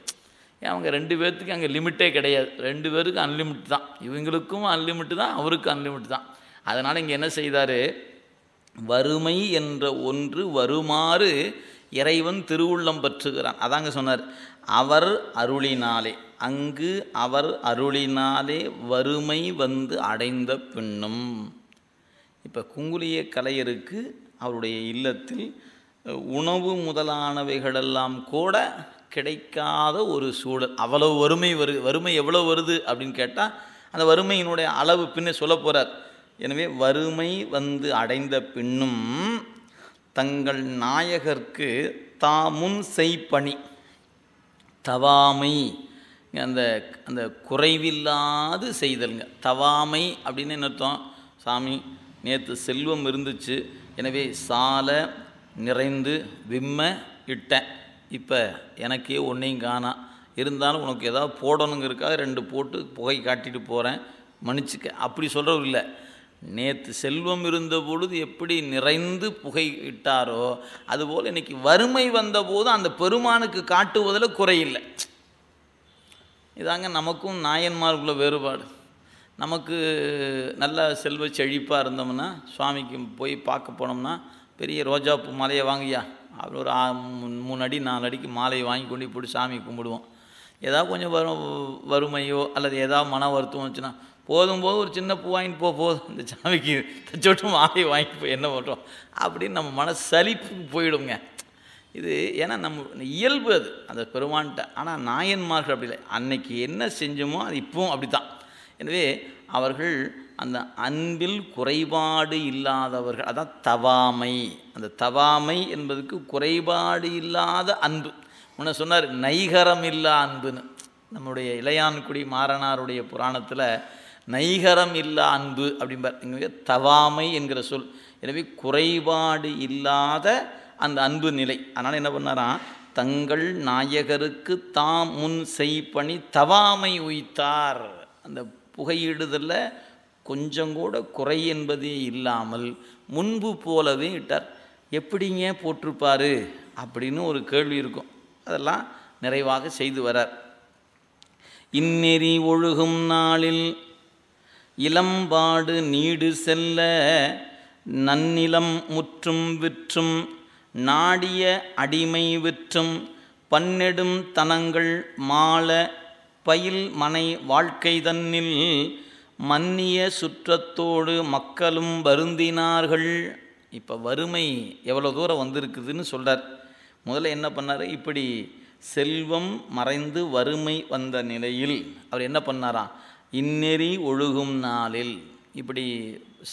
அவங்க ரெண்டு பேர்த்துக்கு அங்கே லிமிட்டே கிடையாது ரெண்டு பேருக்கும் அன்லிமிட் தான் இவங்களுக்கும் அன்லிமிட் தான் அவருக்கும் அன்லிமிட் தான் அதனால் இங்கே என்ன செய்தார் வறுமை என்ற ஒன்று வருமாறு இறைவன் திருவுள்ளம் பற்றுகிறான் அதாங்க சொன்னார் அவர் அருளினாலே அங்கு அவர் அருளினாலே வறுமை வந்து அடைந்த பின்னும் இப்போ குங்குலிய கலையருக்கு அவருடைய இல்லத்தில் உணவு முதலானவைகளெல்லாம் கூட கிடைக்காத ஒரு சூழல் அவ்வளவு வறுமை வரு வறுமை எவ்வளோ வருது அப்படின்னு கேட்டால் அந்த வறுமையினுடைய அளவு பின்னே சொல்ல போகிறார் எனவே வறுமை வந்து அடைந்த பின்னும் தங்கள் நாயகர்க்கு தாமுன் செய்ப்பணி தவாமை அந்த அந்த குறைவில்லாது செய்தலுங்க தவாமை அப்படின்னு அர்த்தம் சாமி நேற்று செல்வம் இருந்துச்சு எனவே சால நிறைந்து விம்ம இட்டேன் இப்போ எனக்கே ஒன்றையும் காணா இருந்தாலும் உனக்கு ஏதாவது போடணுங்கிறக்காக ரெண்டு போட்டு புகை காட்டிட்டு போகிறேன் மன்னிச்சுக்க அப்படி சொல்கிறவர் இல்லை நேற்று செல்வம் இருந்த பொழுது எப்படி நிறைந்து புகை இட்டாரோ அதுபோல் இன்றைக்கி வறுமை வந்தபோது அந்த பெருமானுக்கு காட்டுவதில் குறையில்லை இதாங்க நமக்கும் நாயன்மாருக்குள்ள வேறுபாடு நமக்கு நல்ல செல்வ செழிப்பாக இருந்தோம்னா சுவாமிக்கு போய் பார்க்க போனோம்னா பெரிய ரோஜா பூ மாலையை வாங்கியா அப்படி ஒரு மூணு அடி நாலு அடிக்கு மாலையை வாங்கி கொண்டு போட்டு சாமி கும்பிடுவோம் ஏதாவது கொஞ்சம் வரும் வறுமையோ அல்லது ஏதாவது மன வருத்தம் வந்துச்சுன்னா போதும் போது ஒரு சின்ன பூ வாங்கிட்டு போக போதும் இந்த சாமிக்கு தச்சோட்டும் மாலையை வாங்கிட்டு போய் என்ன பண்ணுறோம் அப்படின்னு நம்ம மன சலிப்புக்கு போயிடுங்க இது ஏன்னா நம்ம இயல்பு அது அந்த பெருமான்கிட்ட ஆனால் நாயன்மார்கள் அப்படி இல்லை அன்னைக்கு என்ன செஞ்சோமோ அது இப்போவும் அப்படி தான் எனவே அவர்கள் அந்த அன்பில் குறைபாடு இல்லாதவர்கள் அதான் தவாமை அந்த தவாமை என்பதுக்கு குறைபாடு இல்லாத அன்பு முன்ன சொன்னார் நைகரம் இல்லா அன்புன்னு நம்முடைய இளையான்குடி மாறனாருடைய புராணத்தில் நைகரம் இல்லா அன்பு அப்படிம்பார் இங்கே தவாமை என்கிற சொல் எனவே குறைபாடு இல்லாத அந்த அன்பு நிலை அதனால் என்ன பண்ணாராம் தங்கள் நாயகருக்கு தாம் முன் செய்பணி தவாமை உய்த்தார் அந்த புகையிடுதலில் கொஞ்சம் கூட குறை என்பதே இல்லாமல் முன்பு போலவே இட்டார் எப்படிங்க போட்டிருப்பார் அப்படின்னு ஒரு கேள்வி இருக்கும் அதெல்லாம் நிறைவாக செய்து வரார் இந்நெறி ஒழுகும் நாளில் இளம்பாடு நீடு செல்ல நன்னிலம் முற்றும் விற்றும் நாடிய அடிமை விற்றும் பன்னெடும் தனங்கள் மால பயில் மனை வாழ்க்கை தன்னில் மன்னிய சுற்றத்தோடு மக்களும் வருந்தினார்கள் இப்போ வறுமை எவ்வளோ தூரம் வந்திருக்குதுன்னு சொல்கிறார் முதல்ல என்ன பண்ணார் இப்படி செல்வம் மறைந்து வறுமை வந்த நிலையில் அவர் என்ன பண்ணாராம் இந்நெறி ஒழுகும் நாளில் இப்படி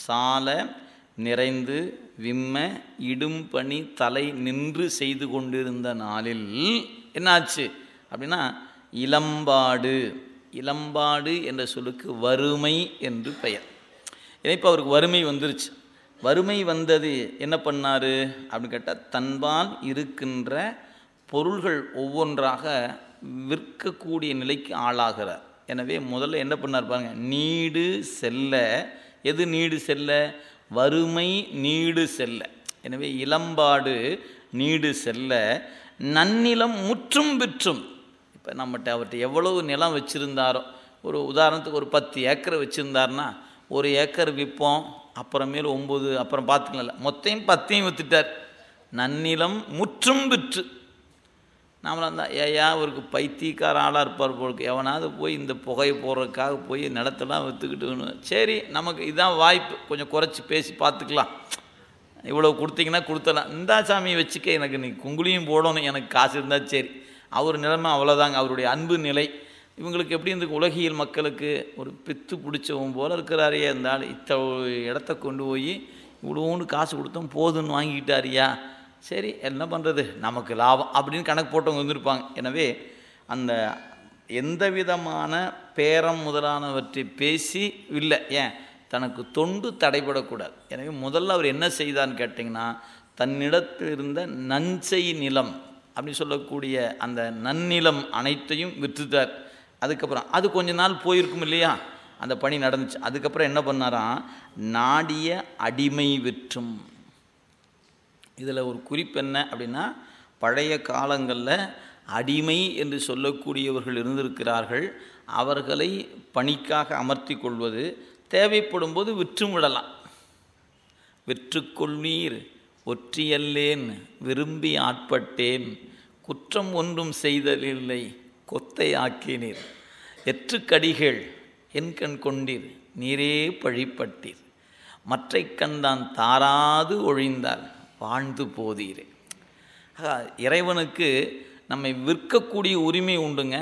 சால நிறைந்து விம்ம இடும்பணி தலை நின்று செய்து கொண்டிருந்த நாளில் என்னாச்சு அப்படின்னா இளம்பாடு இளம்பாடு என்ற சொல்லுக்கு வறுமை என்று பெயர் இப்போ அவருக்கு வறுமை வந்துருச்சு வறுமை வந்தது என்ன பண்ணார் அப்படின்னு கேட்டால் தன்பால் இருக்கின்ற பொருள்கள் ஒவ்வொன்றாக விற்கக்கூடிய நிலைக்கு ஆளாகிறார் எனவே முதல்ல என்ன பண்ணார் பாருங்க நீடு செல்ல எது நீடு செல்ல வறுமை நீடு செல்ல எனவே இளம்பாடு நீடு செல்ல நன்னிலம் முற்றும் விற்றும் இப்போ நம்மகிட்ட அவர்கிட்ட எவ்வளவு நிலம் வச்சுருந்தாரோ ஒரு உதாரணத்துக்கு ஒரு பத்து ஏக்கர் வச்சுருந்தாருன்னா ஒரு ஏக்கர் விற்போம் அப்புறமேல் ஒம்பது அப்புறம் பார்த்துக்கல மொத்தையும் பத்தையும் விற்றுட்டார் நன்னிலம் முற்றும் விற்று நாமளாக இருந்தால் ஏயா அவருக்கு பைத்தியக்கார ஆளாக இருப்பார் போலுக்கு எவனாவது போய் இந்த புகையை போடுறதுக்காக போய் நிலத்தெல்லாம் விற்றுக்கிட்டு சரி நமக்கு இதுதான் வாய்ப்பு கொஞ்சம் குறைச்சி பேசி பார்த்துக்கலாம் இவ்வளோ கொடுத்தீங்கன்னா கொடுத்தலாம் இந்தா சாமியை வச்சுக்க எனக்கு நீ குங்குலியும் போடணும் எனக்கு காசு இருந்தால் சரி அவர் நிலைமை அவ்வளோதாங்க அவருடைய அன்பு நிலை இவங்களுக்கு எப்படி இருந்து உலகியல் மக்களுக்கு ஒரு பித்து பிடிச்சவன் போல் இருக்கிறாரியா இருந்தால் இத்த இடத்த கொண்டு போய் இவ்வளோன்னு காசு கொடுத்தோம் போதுன்னு வாங்கிக்கிட்டாரியா சரி என்ன பண்ணுறது நமக்கு லாபம் அப்படின்னு கணக்கு போட்டவங்க வந்திருப்பாங்க எனவே அந்த எந்த விதமான பேரம் முதலானவற்றை பேசி இல்லை ஏன் தனக்கு தொண்டு தடைபடக்கூடாது எனவே முதல்ல அவர் என்ன செய்தான்னு கேட்டிங்கன்னா தன்னிடத்தில் இருந்த நஞ்சை நிலம் அப்படின்னு சொல்லக்கூடிய அந்த நன்னிலம் அனைத்தையும் விற்றுட்டார் அதுக்கப்புறம் அது கொஞ்ச நாள் போயிருக்கும் இல்லையா அந்த பணி நடந்துச்சு அதுக்கப்புறம் என்ன பண்ணாராம் நாடிய அடிமை விற்றும் இதில் ஒரு குறிப்பு என்ன அப்படின்னா பழைய காலங்களில் அடிமை என்று சொல்லக்கூடியவர்கள் இருந்திருக்கிறார்கள் அவர்களை பணிக்காக அமர்த்தி கொள்வது தேவைப்படும் போது விற்றும் விடலாம் விற்றுக்கொள்வீர் ஒற்றியல்லேன் விரும்பி ஆட்பட்டேன் குற்றம் ஒன்றும் செய்தலில்லை கொத்தை ஆக்கினீர் எற்றுக்கடிகள் என் கண் கொண்டீர் நீரே பழிப்பட்டீர் மற்றை கண்தான் தாராது ஒழிந்தால் வாழ்ந்து போதீரே இறைவனுக்கு நம்மை விற்கக்கூடிய உரிமை உண்டுங்க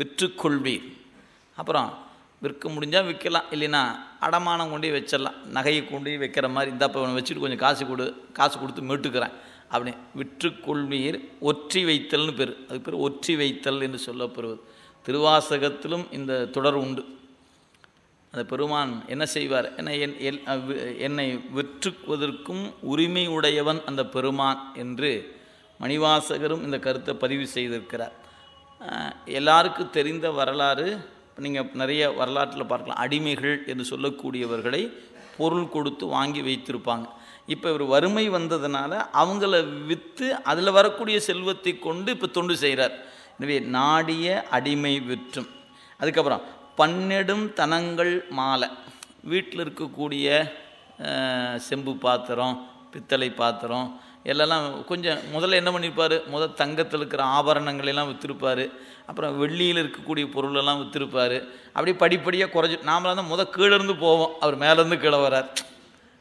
விற்றுக்கொள்வீர் அப்புறம் விற்க முடிஞ்சால் விற்கலாம் இல்லைன்னா அடமானம் கொண்டு வச்சிடலாம் நகையை கொண்டு வைக்கிற மாதிரி இந்த அப்போ வச்சுட்டு கொஞ்சம் காசு கொடு காசு கொடுத்து மீட்டுக்கிறேன் அப்படி விற்றுக்கொள்வீர் ஒற்றி வைத்தல்னு பேர் அது பேர் ஒற்றி வைத்தல் என்று சொல்லப்படுவது திருவாசகத்திலும் இந்த தொடர் உண்டு அந்த பெருமான் என்ன செய்வார் என்ன என் எல் என்னை விற்றுக்குவதற்கும் உரிமை உடையவன் அந்த பெருமான் என்று மணிவாசகரும் இந்த கருத்தை பதிவு செய்திருக்கிறார் எல்லாருக்கும் தெரிந்த வரலாறு நீங்கள் நிறைய வரலாற்றில் பார்க்கலாம் அடிமைகள் என்று சொல்லக்கூடியவர்களை பொருள் கொடுத்து வாங்கி வைத்திருப்பாங்க இப்போ இவர் வறுமை வந்ததுனால அவங்கள விற்று அதில் வரக்கூடிய செல்வத்தை கொண்டு இப்போ தொண்டு செய்கிறார் எனவே நாடிய அடிமை விற்றும் அதுக்கப்புறம் பன்னெடும் தனங்கள் மாலை வீட்டில் இருக்கக்கூடிய செம்பு பாத்திரம் பித்தளை பாத்திரம் எல்லாம் கொஞ்சம் முதல்ல என்ன பண்ணியிருப்பார் முதல் தங்கத்தில் இருக்கிற ஆபரணங்களெல்லாம் விற்றுருப்பார் அப்புறம் வெள்ளியில் இருக்கக்கூடிய பொருளெல்லாம் விற்றுருப்பார் அப்படியே படிப்படியாக குறைஞ்சி நாமளாக தான் முதல் கீழேருந்து போவோம் அவர் மேலேருந்து கீழே வரார்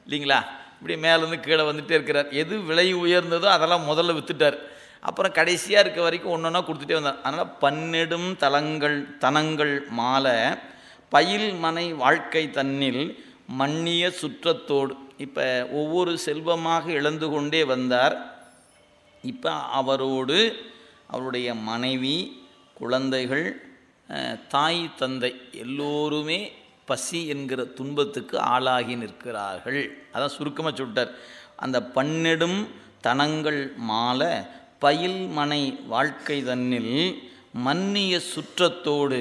இல்லைங்களா இப்படி மேலேருந்து கீழே வந்துகிட்டே இருக்கிறார் எது விலை உயர்ந்ததோ அதெல்லாம் முதல்ல விற்றுட்டார் அப்புறம் கடைசியாக இருக்க வரைக்கும் ஒன்று ஒன்றா கொடுத்துட்டே வந்தார் அதனால் பன்னெடும் தலங்கள் தனங்கள் மாலை பயில் மனை வாழ்க்கை தன்னில் மண்ணிய சுற்றத்தோடு இப்போ ஒவ்வொரு செல்வமாக இழந்து கொண்டே வந்தார் இப்போ அவரோடு அவருடைய மனைவி குழந்தைகள் தாய் தந்தை எல்லோருமே பசி என்கிற துன்பத்துக்கு ஆளாகி நிற்கிறார்கள் அதான் சுருக்கமாக சொல்லிட்டார் அந்த பன்னெடும் தனங்கள் மாலை பயில் மனை வாழ்க்கை தன்னில் மன்னிய சுற்றத்தோடு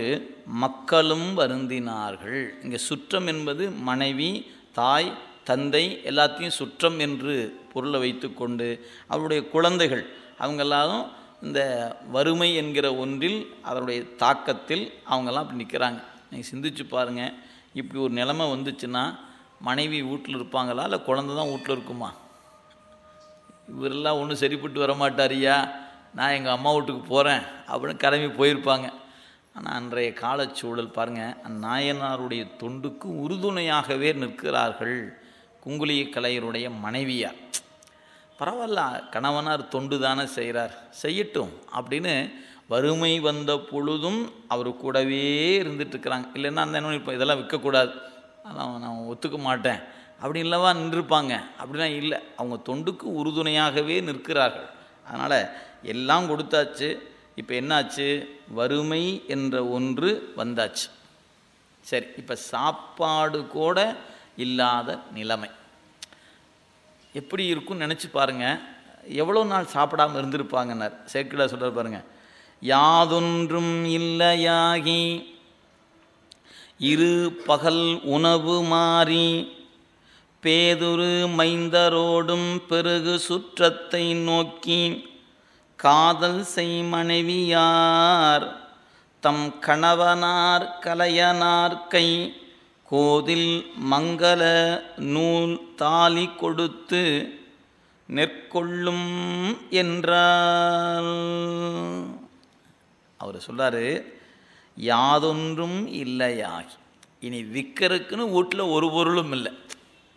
மக்களும் வருந்தினார்கள் இங்கே சுற்றம் என்பது மனைவி தாய் தந்தை எல்லாத்தையும் சுற்றம் என்று பொருளை வைத்து கொண்டு அவருடைய குழந்தைகள் அவங்க எல்லாரும் இந்த வறுமை என்கிற ஒன்றில் அதனுடைய தாக்கத்தில் அவங்கெல்லாம் அப்படி நிற்கிறாங்க நீங்கள் சிந்திச்சு பாருங்கள் இப்படி ஒரு நிலமை வந்துச்சுன்னா மனைவி வீட்டில் இருப்பாங்களா இல்லை குழந்தை தான் வீட்டில் இருக்குமா இவரெல்லாம் ஒன்றும் சரிப்பட்டு வரமாட்டாரியா நான் எங்கள் அம்மா வீட்டுக்கு போகிறேன் அப்படின்னு கிளம்பி போயிருப்பாங்க ஆனால் அன்றைய காலச்சூழல் பாருங்கள் நாயனாருடைய தொண்டுக்கு உறுதுணையாகவே நிற்கிறார்கள் குங்குலி கலையருடைய மனைவியார் பரவாயில்ல கணவனார் தொண்டு தானே செய்கிறார் செய்யட்டும் அப்படின்னு வறுமை வந்த பொழுதும் அவர் கூடவே இருந்துட்டுருக்குறாங்க இல்லைன்னா அந்த என்ன இப்போ இதெல்லாம் விற்கக்கூடாது அதெல்லாம் நான் ஒத்துக்க மாட்டேன் அப்படி இல்லவா நின்றுருப்பாங்க அப்படின்னா இல்லை அவங்க தொண்டுக்கு உறுதுணையாகவே நிற்கிறார்கள் அதனால் எல்லாம் கொடுத்தாச்சு இப்போ என்னாச்சு வறுமை என்ற ஒன்று வந்தாச்சு சரி இப்போ சாப்பாடு கூட இல்லாத நிலைமை எப்படி இருக்கும்னு நினச்சி பாருங்கள் எவ்வளோ நாள் சாப்பிடாமல் இருந்திருப்பாங்கன்னார் சேக்கிழா சொல்கிறார் பாருங்கள் யாதொன்றும் இல்லையாகி இரு பகல் உணவு மாறி பேதுரு மைந்தரோடும் பெருகு சுற்றத்தை நோக்கி காதல் செய் மனைவியார் தம் கணவனார் கலையனார் கை கோதில் மங்கள நூல் தாலி கொடுத்து நெற்கொள்ளும் என்றால் அவர் சொல்கிறார் யாதொன்றும் இல்லையாகி இனி விற்கிறதுக்குன்னு வீட்டில் ஒரு பொருளும் இல்லை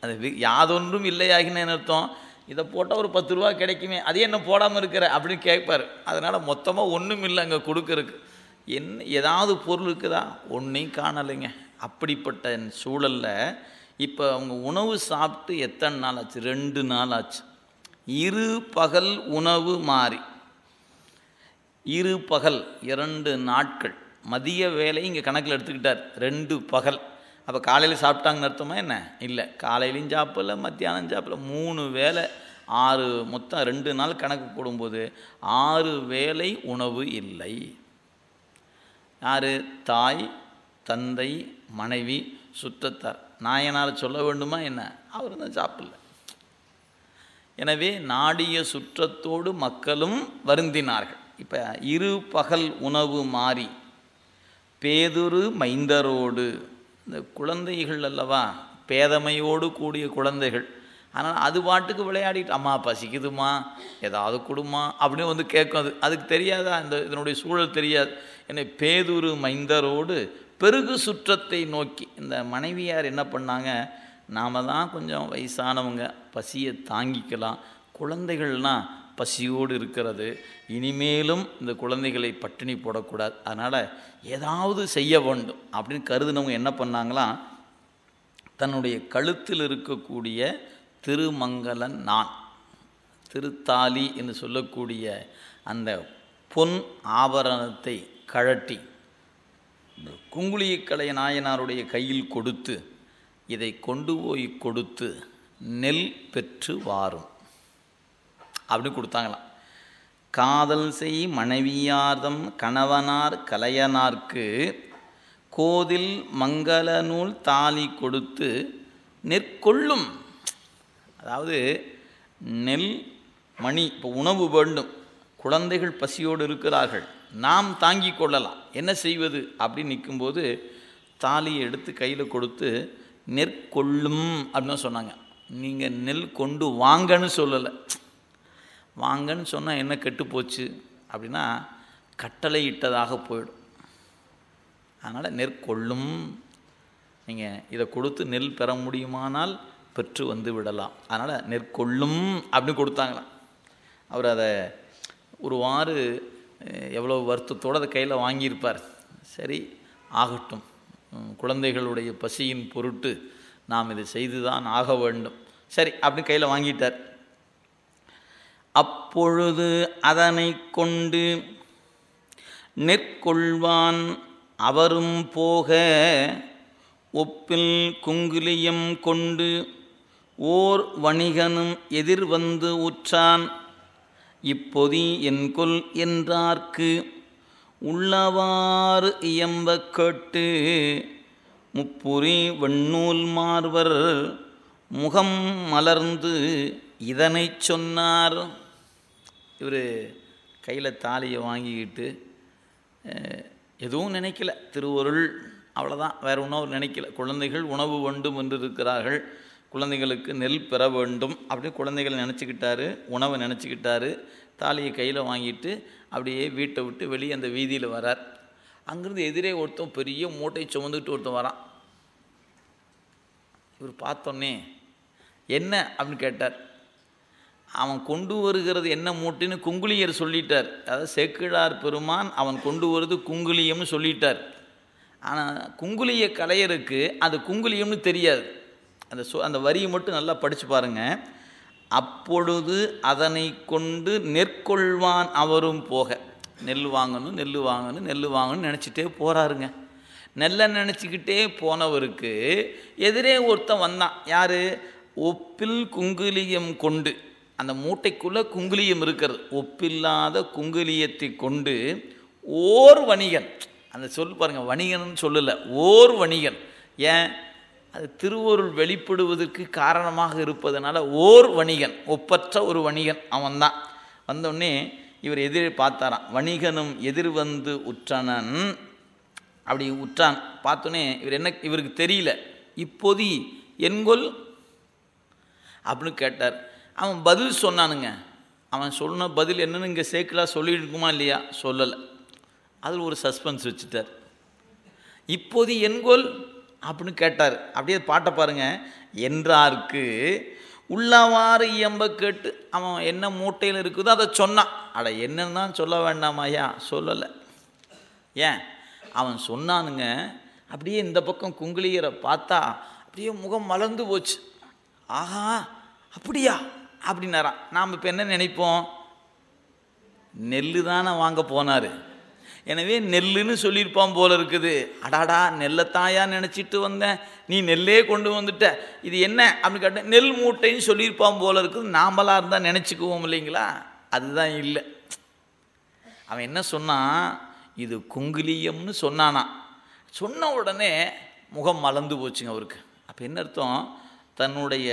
அது வி யாதொன்றும் இல்லையாகின்னு அர்த்தம் இதை போட்டால் ஒரு பத்து ரூபா கிடைக்குமே அதே என்ன போடாமல் இருக்கிற அப்படின்னு கேட்பார் அதனால் மொத்தமாக ஒன்றும் இல்லை அங்கே கொடுக்கறக்கு என்ன ஏதாவது பொருள் இருக்குதா ஒன்றையும் காணலைங்க அப்படிப்பட்ட சூழலில் இப்போ அவங்க உணவு சாப்பிட்டு எத்தனை நாள் ஆச்சு ரெண்டு நாள் ஆச்சு இரு பகல் உணவு மாறி இரு பகல் இரண்டு நாட்கள் மதிய வேலை இங்கே கணக்கில் எடுத்துக்கிட்டார் ரெண்டு பகல் அப்போ காலையில் சாப்பிட்டாங்கன்னு அர்த்தமா என்ன இல்லை காலையிலையும் சாப்பிடல மத்தியானம் சாப்பிடல மூணு வேலை ஆறு மொத்தம் ரெண்டு நாள் கணக்கு போடும்போது ஆறு வேலை உணவு இல்லை யார் தாய் தந்தை மனைவி சுற்றத்தார் என்னால் சொல்ல வேண்டுமா என்ன அவர் தான் சாப்பிடல எனவே நாடிய சுற்றத்தோடு மக்களும் வருந்தினார்கள் இப்போ இரு பகல் உணவு மாறி பேதுரு மைந்தரோடு இந்த குழந்தைகள் அல்லவா பேதமையோடு கூடிய குழந்தைகள் ஆனால் அது பாட்டுக்கு விளையாடிட்டு அம்மா பசிக்குதுமா ஏதாவது கொடுமா அப்படின்னு வந்து கேட்கும் அது அதுக்கு தெரியாதா இந்த இதனுடைய சூழல் தெரியாது என்னை பேதுரு மைந்தரோடு பெருகு சுற்றத்தை நோக்கி இந்த மனைவியார் என்ன பண்ணாங்க நாம் தான் கொஞ்சம் வயசானவங்க பசியை தாங்கிக்கலாம் குழந்தைகள்னால் பசியோடு இருக்கிறது இனிமேலும் இந்த குழந்தைகளை பட்டினி போடக்கூடாது அதனால் ஏதாவது செய்ய வேண்டும் அப்படின்னு கருதினவங்க என்ன பண்ணாங்களாம் தன்னுடைய கழுத்தில் இருக்கக்கூடிய திருமங்கலன் நான் திருத்தாலி என்று சொல்லக்கூடிய அந்த பொன் ஆபரணத்தை கழட்டி இந்த குங்குளியக்கலை நாயனாருடைய கையில் கொடுத்து இதை கொண்டு போய் கொடுத்து நெல் பெற்று வாரும் அப்படி கொடுத்தாங்களாம் காதல் செய் மனைவியார்தம் கணவனார் கலையனார்க்கு கோதில் மங்கள நூல் தாலி கொடுத்து நெற்கொள்ளும் அதாவது நெல் மணி இப்போ உணவு வேண்டும் குழந்தைகள் பசியோடு இருக்கிறார்கள் நாம் தாங்கி கொள்ளலாம் என்ன செய்வது அப்படின்னு நிற்கும்போது தாலியை எடுத்து கையில் கொடுத்து நெற்கொள்ளும் அப்படின்னு சொன்னாங்க நீங்கள் நெல் கொண்டு வாங்கன்னு சொல்லலை வாங்கன்னு சொன்னால் என்ன கெட்டு போச்சு அப்படின்னா கட்டளை இட்டதாக போயிடும் அதனால் நெற்கொள்ளும் நீங்கள் இதை கொடுத்து நெல் பெற முடியுமானால் பெற்று வந்து விடலாம் அதனால் நெற்கொள்ளும் அப்படின்னு கொடுத்தாங்களாம் அவர் அதை ஒருவாறு எவ்வளோ வருத்தத்தோடு அதை கையில் வாங்கியிருப்பார் சரி ஆகட்டும் குழந்தைகளுடைய பசியின் பொருட்டு நாம் இதை செய்து தான் ஆக வேண்டும் சரி அப்படி கையில் வாங்கிட்டார் அப்பொழுது அதனை கொண்டு நெற்கொள்வான் அவரும் போக ஒப்பில் குங்குலியம் கொண்டு ஓர் வணிகனும் எதிர்வந்து உற்றான் இப்பொதி என் கொல் என்றார்க்கு உள்ளவாறு இயம்ப கேட்டு முப்புரி வெண்ணூல் மார்வர் முகம் மலர்ந்து இதனை சொன்னார் இவர் கையில் தாலியை வாங்கிக்கிட்டு எதுவும் நினைக்கல திருவருள் அவ்வளோதான் வேறு ஒன்றும் அவர் நினைக்கல குழந்தைகள் உணவு வேண்டும் என்று இருக்கிறார்கள் குழந்தைகளுக்கு நெல் பெற வேண்டும் அப்படி குழந்தைகளை நினச்சிக்கிட்டாரு உணவை நினச்சிக்கிட்டாரு தாலியை கையில் வாங்கிட்டு அப்படியே வீட்டை விட்டு வெளியே அந்த வீதியில் வரார் அங்கேருந்து எதிரே ஒருத்தன் பெரிய மூட்டை சுமந்துக்கிட்டு ஒருத்தன் வரான் இவர் பார்த்தோன்னே என்ன அப்படின்னு கேட்டார் அவன் கொண்டு வருகிறது என்ன மூட்டைன்னு குங்குளியர் சொல்லிட்டார் அதாவது சேக்கிழார் பெருமான் அவன் கொண்டு வருது குங்குளியம்னு சொல்லிட்டார் ஆனால் குங்குளிய கலையருக்கு அது குங்குளியம்னு தெரியாது அந்த சொ அந்த வரியை மட்டும் நல்லா படித்து பாருங்கள் அப்பொழுது அதனை கொண்டு நெற்கொள்வான் அவரும் போக நெல் வாங்கணும் நெல் வாங்கணும் நெல் வாங்கணும்னு நினச்சிட்டே போகிறாருங்க நெல்லை நினச்சிக்கிட்டே போனவருக்கு எதிரே ஒருத்தன் வந்தான் யார் ஒப்பில் குங்குலியம் கொண்டு அந்த மூட்டைக்குள்ளே குங்குலியம் இருக்கிறது ஒப்பில்லாத குங்குலியத்தை கொண்டு ஓர் வணிகன் அந்த சொல் பாருங்கள் வணிகன் சொல்லலை ஓர் வணிகன் ஏன் அது திருவொருள் வெளிப்படுவதற்கு காரணமாக இருப்பதனால ஓர் வணிகன் ஒப்பற்ற ஒரு வணிகன் அவன்தான் வந்தோடனே இவர் எதிரே பார்த்தாராம் வணிகனும் எதிர் வந்து உற்றனன் அப்படி உற்றான் பார்த்தோன்னே இவர் என்ன இவருக்கு தெரியல இப்போதி என்கொல் அப்படின்னு கேட்டார் அவன் பதில் சொன்னானுங்க அவன் சொன்ன பதில் என்னன்னு இங்கே சேர்க்கலாக சொல்லியிருக்குமா இல்லையா சொல்லலை அதில் ஒரு சஸ்பென்ஸ் வச்சுட்டார் இப்போது என்கொல் அப்படின்னு கேட்டார் அப்படியே பாட்டை பாருங்கள் என்றார்க்கு உள்ளவாறு எம்ப கேட்டு அவன் என்ன மூட்டையில் இருக்குதோ அதை சொன்னான் அட என்னன்னு தான் சொல்ல ஐயா சொல்லலை ஏன் அவன் சொன்னானுங்க அப்படியே இந்த பக்கம் குங்குளியரை பார்த்தா அப்படியே முகம் மலர்ந்து போச்சு ஆஹா அப்படியா அப்படின்னாரான் நாம் இப்போ என்ன நினைப்போம் நெல் தானே வாங்க போனார் எனவே நெல்லுன்னு சொல்லியிருப்பான் போல இருக்குது அடாடா தாயா நினச்சிட்டு வந்தேன் நீ நெல்லே கொண்டு வந்துட்ட இது என்ன அப்படின்னு கேட்ட நெல் மூட்டைன்னு சொல்லியிருப்பான் போல இருக்குது நாமளாக இருந்தால் நினச்சிக்குவோம் இல்லைங்களா அதுதான் இல்லை அவன் என்ன சொன்னான் இது கொங்குலியம்னு சொன்னானா சொன்ன உடனே முகம் மலர்ந்து போச்சுங்க அவருக்கு அப்போ என்ன அர்த்தம் தன்னுடைய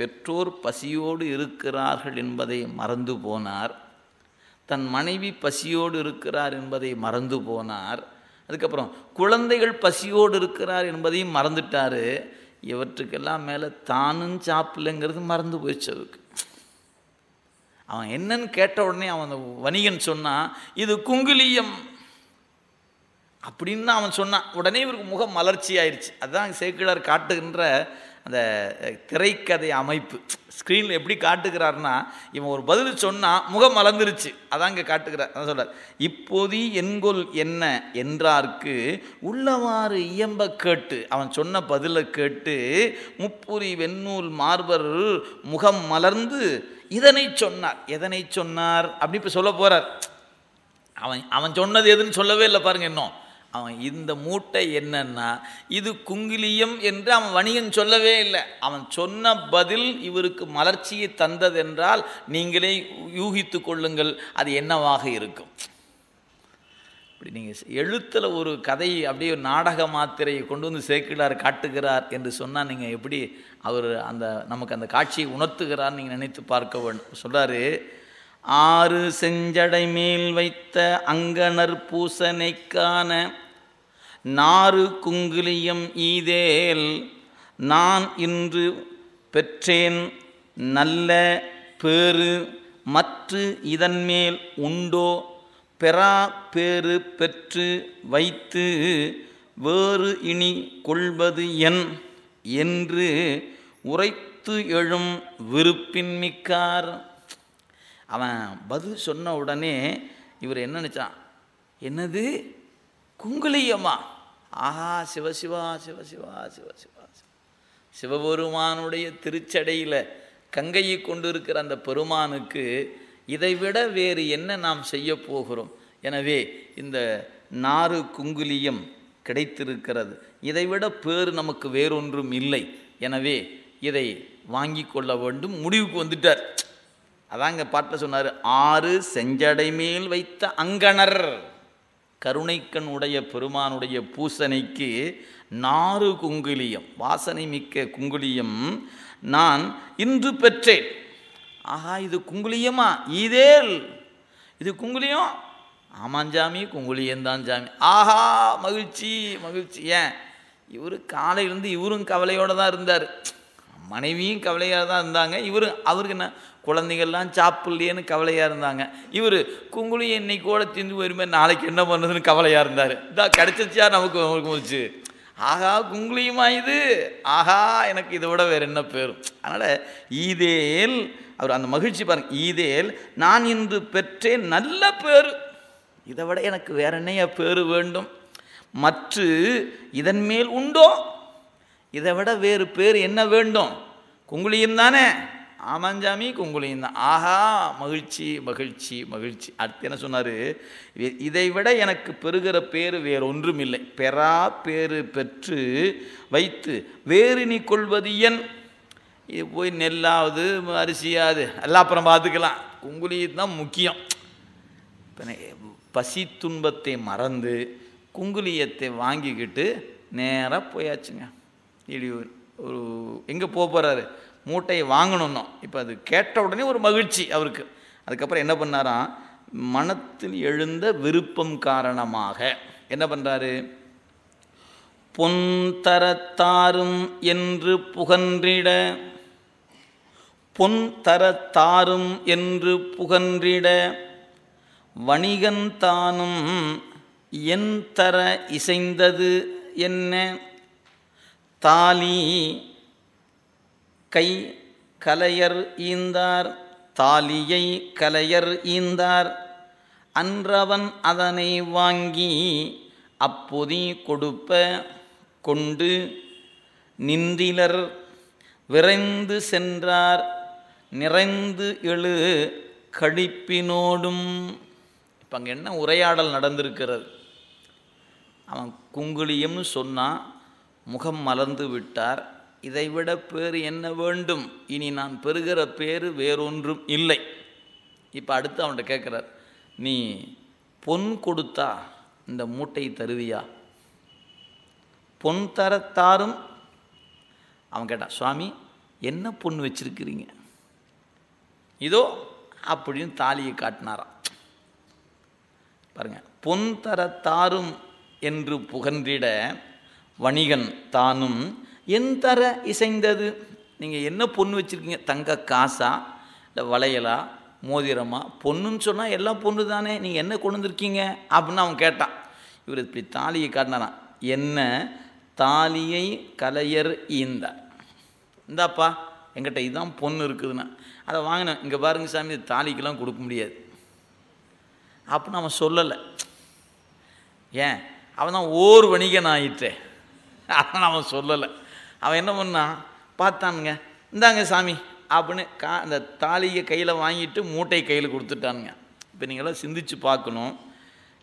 பெற்றோர் பசியோடு இருக்கிறார்கள் என்பதை மறந்து போனார் தன் மனைவி பசியோடு இருக்கிறார் என்பதை மறந்து போனார் அதுக்கப்புறம் குழந்தைகள் பசியோடு இருக்கிறார் என்பதையும் மறந்துட்டார் இவற்றுக்கெல்லாம் மேலே தானும் சாப்பிடலைங்கிறது மறந்து போயிடுச்சு அதுக்கு அவன் என்னன்னு கேட்ட உடனே அவன் வணிகன் சொன்னான் இது குங்குலியம் அப்படின்னு அவன் சொன்னான் உடனே இவருக்கு முகம் மலர்ச்சி ஆயிடுச்சு அதுதான் சேக்கிழார் காட்டுகின்ற அந்த திரைக்கதை அமைப்பு ஸ்க்ரீனில் எப்படி காட்டுகிறாருன்னா இவன் ஒரு பதில் சொன்னால் முகம் மலர்ந்துருச்சு அதான் இங்கே காட்டுகிறார் அதான் சொல்கிறார் இப்போதி என்கொல் என்ன என்றார்க்கு உள்ளவாறு இயம்ப கேட்டு அவன் சொன்ன பதிலை கேட்டு முப்புரி வெண்ணூல் மார்பர் முகம் மலர்ந்து இதனை சொன்னார் எதனை சொன்னார் அப்படின்னு இப்போ சொல்ல போகிறார் அவன் அவன் சொன்னது எதுன்னு சொல்லவே இல்லை பாருங்கள் இன்னும் அவன் இந்த மூட்டை என்னன்னா இது குங்கிலியம் என்று அவன் வணிகன் சொல்லவே இல்லை அவன் சொன்ன பதில் இவருக்கு மலர்ச்சியை தந்ததென்றால் நீங்களே யூகித்து கொள்ளுங்கள் அது என்னவாக இருக்கும் இப்படி நீங்கள் எழுத்தில் ஒரு கதையை அப்படியே நாடக மாத்திரையை கொண்டு வந்து சேர்க்கிறார் காட்டுகிறார் என்று சொன்னால் நீங்கள் எப்படி அவர் அந்த நமக்கு அந்த காட்சியை உணர்த்துகிறார் நீங்கள் நினைத்து பார்க்க வேண்டும் சொல்கிறாரு ஆறு செஞ்சடை மேல் வைத்த அங்கனர் பூசனைக்கான நாறு குங்குலியம் ஈதேல் நான் இன்று பெற்றேன் நல்ல பேறு மற்று இதன்மேல் உண்டோ பெறா பேறு பெற்று வைத்து வேறு இனி கொள்வது என் என்று உரைத்து எழும் விருப்பின் மிக்கார் அவன் பதில் சொன்ன உடனே இவர் என்ன நினச்சான் என்னது குங்குலியமா ஆஹா சிவசிவா சிவசிவா சிவசிவா சிவபெருமானுடைய திருச்சடையில் கங்கையை கொண்டிருக்கிற அந்த பெருமானுக்கு இதைவிட வேறு என்ன நாம் செய்ய போகிறோம் எனவே இந்த நாறு குங்குலியம் கிடைத்திருக்கிறது இதைவிட பேர் நமக்கு வேறொன்றும் இல்லை எனவே இதை வாங்கி கொள்ள வேண்டும் முடிவுக்கு வந்துட்டார் அதாங்க பாட்டில் சொன்னார் ஆறு செஞ்சடை மேல் வைத்த அங்கணர் கருணைக்கண் உடைய பெருமானுடைய பூசணைக்கு நாறு குங்குலியம் வாசனை மிக்க குங்குலியம் நான் இன்று பெற்றேன் ஆஹா இது குங்குலியமா இதேல் இது குங்குலியம் சாமி குங்குலியந்தான் ஜாமி ஆஹா மகிழ்ச்சி மகிழ்ச்சி ஏன் இவர் காலையிலேருந்து இவரும் கவலையோடு தான் இருந்தார் மனைவியும் கவலையாக தான் இருந்தாங்க இவரும் அவருக்கு என்ன குழந்தைகள்லாம் சாப்பிட்லையேன்னு கவலையாக இருந்தாங்க இவர் குங்குளி என்னை கூட திந்து வருமே நாளைக்கு என்ன பண்ணுறதுன்னு கவலையாக இருந்தார் இதா கிடச்சிச்சா நமக்கு நமக்கு முடிச்சு ஆகா குங்குளியுமா இது ஆகா எனக்கு இதை விட வேறு என்ன பேரும் அதனால் ஈதேல் அவர் அந்த மகிழ்ச்சி பாருங்கள் ஈதேல் நான் இன்று பெற்றேன் நல்ல பேர் இதை விட எனக்கு வேற என்னையா பேர் வேண்டும் மற்ற இதன் மேல் உண்டோ இதை விட வேறு பேர் என்ன வேண்டும் குங்குளியும் தானே ஆமாஞ்சாமி குங்குலையும் தான் ஆஹா மகிழ்ச்சி மகிழ்ச்சி மகிழ்ச்சி அடுத்து என்ன சொன்னார் இதை விட எனக்கு பெறுகிற பேர் வேறு ஒன்றும் இல்லை பெறா பேறு பெற்று வைத்து வேறு நீ கொள்வது என் இது போய் நெல்லாவது அரிசியாவது எல்லாம் அப்புறம் பார்த்துக்கலாம் குங்குலி தான் முக்கியம் பசி துன்பத்தை மறந்து குங்குலியத்தை வாங்கிக்கிட்டு நேராக போயாச்சுங்க இடியூர் ஒரு எங்கே போக போகிறாரு மூட்டையை வாங்கணும்னோ இப்போ அது கேட்ட உடனே ஒரு மகிழ்ச்சி அவருக்கு அதுக்கப்புறம் என்ன பண்ணாராம் மனத்தில் எழுந்த விருப்பம் காரணமாக என்ன பண்ணுறாரு பொன் தரத்தாரும் என்று புகன்றிட பொன் தரத்தாரும் என்று புகன்றிட வணிகன்தானும் என் தர இசைந்தது என்ன தாலி கை கலையர் ஈந்தார் தாலியை கலையர் ஈந்தார் அன்றவன் அதனை வாங்கி அப்பொதி கொடுப்ப கொண்டு நிந்திலர் விரைந்து சென்றார் நிறைந்து எழு கழிப்பினோடும் இப்போ அங்கே என்ன உரையாடல் நடந்திருக்கிறது அவன் குங்குளியம்னு சொன்னான் முகம் மலர்ந்து விட்டார் இதைவிட பேர் என்ன வேண்டும் இனி நான் பெறுகிற பேர் வேறொன்றும் இல்லை இப்போ அடுத்து அவன்கிட்ட கேட்குறார் நீ பொன் கொடுத்தா இந்த மூட்டை தருவியா பொன் தரத்தாரும் அவன் கேட்டான் சுவாமி என்ன பொண்ணு வச்சிருக்கிறீங்க இதோ அப்படின்னு தாலியை காட்டினாராம் பாருங்க பொன் தரத்தாரும் என்று புகன்றிட வணிகன் தானும் என் தர இசைந்தது நீங்கள் என்ன பொண்ணு வச்சுருக்கீங்க தங்க காசா இல்லை வளையலா மோதிரமா பொண்ணுன்னு சொன்னால் எல்லாம் பொண்ணு தானே நீங்கள் என்ன கொண்டு வந்திருக்கீங்க அப்படின்னு அவன் கேட்டான் இவர் இப்படி தாலியை காட்டினாரான் என்ன தாலியை கலையர் ஈந்தார் இந்தாப்பா எங்கிட்ட இதுதான் பொண்ணு இருக்குதுன்னா அதை வாங்கினேன் இங்கே பாருங்க சாமி தாலிக்கெல்லாம் கொடுக்க முடியாது அப்படின்னு அவன் சொல்லலை ஏன் அவன் தான் ஓர் வணிகன் ஆயிட்டே அதனால் அவன் சொல்லலை அவன் என்ன பண்ணான் பார்த்தானுங்க இந்தாங்க சாமி அப்படின்னு கா அந்த தாலியை கையில் வாங்கிட்டு மூட்டை கையில் கொடுத்துட்டானுங்க இப்போ நீங்களாம் சிந்திச்சு பார்க்கணும்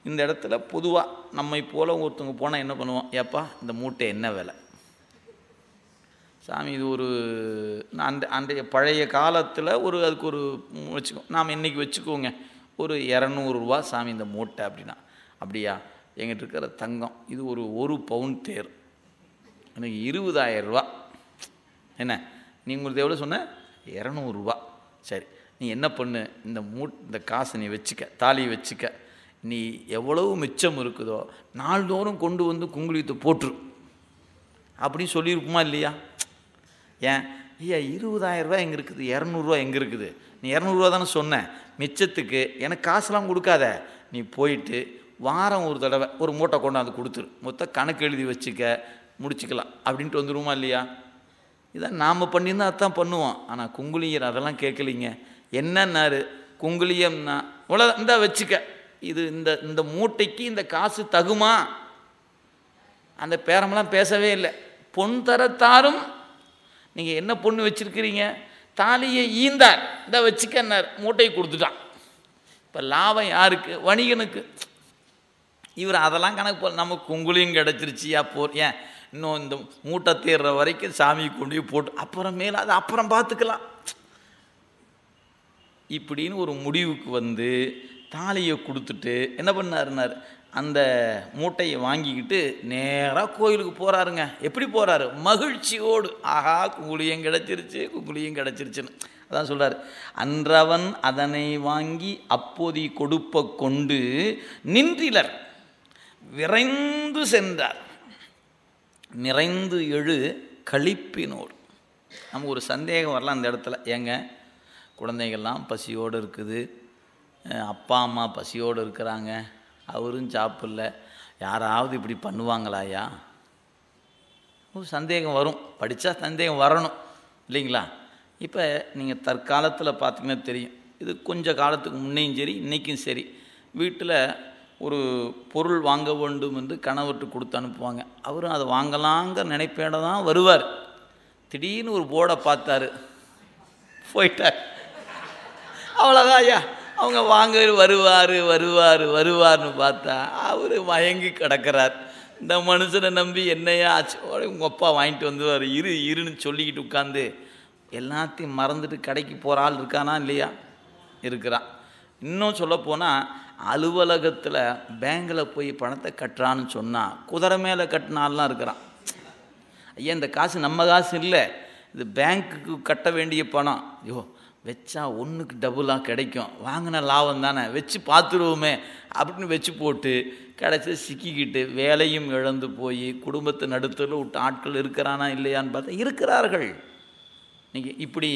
இந்த இடத்துல பொதுவாக நம்மை போல் ஒருத்தவங்க போனால் என்ன பண்ணுவோம் ஏப்பா இந்த மூட்டை என்ன விலை சாமி இது ஒரு அந்த அன்றைய பழைய காலத்தில் ஒரு அதுக்கு ஒரு வச்சுக்கோ நாம் இன்றைக்கி வச்சுக்கோங்க ஒரு இரநூறுவா சாமி இந்த மூட்டை அப்படின்னா அப்படியா எங்கிட்ட இருக்கிற தங்கம் இது ஒரு ஒரு பவுன் தேர் எனக்கு ரூபா என்ன நீ உங்களுக்கு எவ்வளோ சொன்ன இரநூறுபா சரி நீ என்ன பண்ணு இந்த மூட் இந்த காசை நீ வச்சுக்க தாலி வச்சுக்க நீ எவ்வளவு மிச்சம் இருக்குதோ நாள்தோறும் கொண்டு வந்து குங்குளித்து போட்டுரு அப்படின்னு சொல்லியிருக்குமா இல்லையா ஏன் ஐயா ரூபா எங்கே இருக்குது இரநூறுவா எங்கே இருக்குது நீ இரநூறுவா தானே சொன்னேன் மிச்சத்துக்கு எனக்கு காசுலாம் கொடுக்காத நீ போயிட்டு வாரம் ஒரு தடவை ஒரு மூட்டை கொண்டாந்து கொடுத்துரு மொத்தம் கணக்கு எழுதி வச்சுக்க முடிச்சுக்கலாம் அப்படின்ட்டு வந்துடுவோமா இல்லையா இதான் நாம் பண்ணியிருந்தால் அதான் பண்ணுவோம் ஆனால் குங்குலியர் அதெல்லாம் கேட்கலிங்க என்னன்னாரு குங்குலியம்னா உலக இந்த வச்சுக்க இது இந்த இந்த மூட்டைக்கு இந்த காசு தகுமா அந்த பேரமெல்லாம் பேசவே இல்லை பொன் தரத்தாரும் நீங்கள் என்ன பொண்ணு வச்சுருக்கிறீங்க தாலியை ஈந்தார் இந்த வச்சுக்கன்னார் மூட்டையை கொடுத்துட்டான் இப்போ லாபம் யாருக்கு வணிகனுக்கு இவர் அதெல்லாம் கணக்கு போல் நமக்கு குங்குலியும் கிடச்சிருச்சியா போ ஏன் இன்னும் இந்த மூட்டை தேர்ற வரைக்கும் சாமி கொண்டு போட்டு அப்புறமேல அது அப்புறம் பார்த்துக்கலாம் இப்படின்னு ஒரு முடிவுக்கு வந்து தாலியை கொடுத்துட்டு என்ன பண்ணாருனார் அந்த மூட்டையை வாங்கிக்கிட்டு நேராக கோயிலுக்கு போகிறாருங்க எப்படி போகிறாரு மகிழ்ச்சியோடு ஆஹா குங்குளியும் கிடச்சிருச்சு குங்குளியும் கிடச்சிருச்சுன்னு அதான் சொல்கிறார் அன்றவன் அதனை வாங்கி அப்போதி கொடுப்ப கொண்டு நின்றிலர் விரைந்து சென்றார் நிறைந்து எழு கழிப்பினோர் நமக்கு ஒரு சந்தேகம் வரலாம் அந்த இடத்துல ஏங்க குழந்தைகள்லாம் பசியோடு இருக்குது அப்பா அம்மா பசியோடு இருக்கிறாங்க அவரும் சாப்பிடல யாராவது இப்படி பண்ணுவாங்களாயா ஒரு சந்தேகம் வரும் படித்தா சந்தேகம் வரணும் இல்லைங்களா இப்போ நீங்கள் தற்காலத்தில் பார்த்தீங்கன்னா தெரியும் இது கொஞ்சம் காலத்துக்கு முன்னையும் சரி இன்றைக்கும் சரி வீட்டில் ஒரு பொருள் வாங்க வேண்டும் என்று கணவர்கிட்ட கொடுத்து அனுப்புவாங்க அவரும் அதை வாங்கலாங்கிற நினைப்பேட தான் வருவார் திடீர்னு ஒரு போர்டை பார்த்தாரு போயிட்டார் அவ்வளோதான் ஐயா அவங்க வாங்க வருவார் வருவார் வருவார்னு பார்த்தா அவர் மயங்கி கிடக்கிறார் இந்த மனுஷனை நம்பி என்னையா ஆச்சு உங்கள் அப்பா வாங்கிட்டு வந்துவார் இரு இருன்னு சொல்லிக்கிட்டு உட்காந்து எல்லாத்தையும் மறந்துட்டு கடைக்கு போகிற ஆள் இருக்கானா இல்லையா இருக்கிறான் இன்னும் சொல்லப்போனால் அலுவலகத்தில் பேங்கில் போய் பணத்தை கட்டுறான்னு சொன்னால் குதிரை மேலே கட்டினாலாம் இருக்கிறான் ஐயா இந்த காசு நம்ம காசு இல்லை இது பேங்க்குக்கு கட்ட வேண்டிய பணம் ஐயோ வச்சா ஒன்றுக்கு டபுளாக கிடைக்கும் வாங்கின லாபம் தானே வச்சு பார்த்துருவோமே அப்படின்னு வச்சு போட்டு கிடச்சி சிக்கிக்கிட்டு வேலையும் இழந்து போய் குடும்பத்தை நடுத்தரில் விட்டு ஆட்கள் இருக்கிறானா இல்லையான்னு பார்த்தா இருக்கிறார்கள் நீங்கள் இப்படி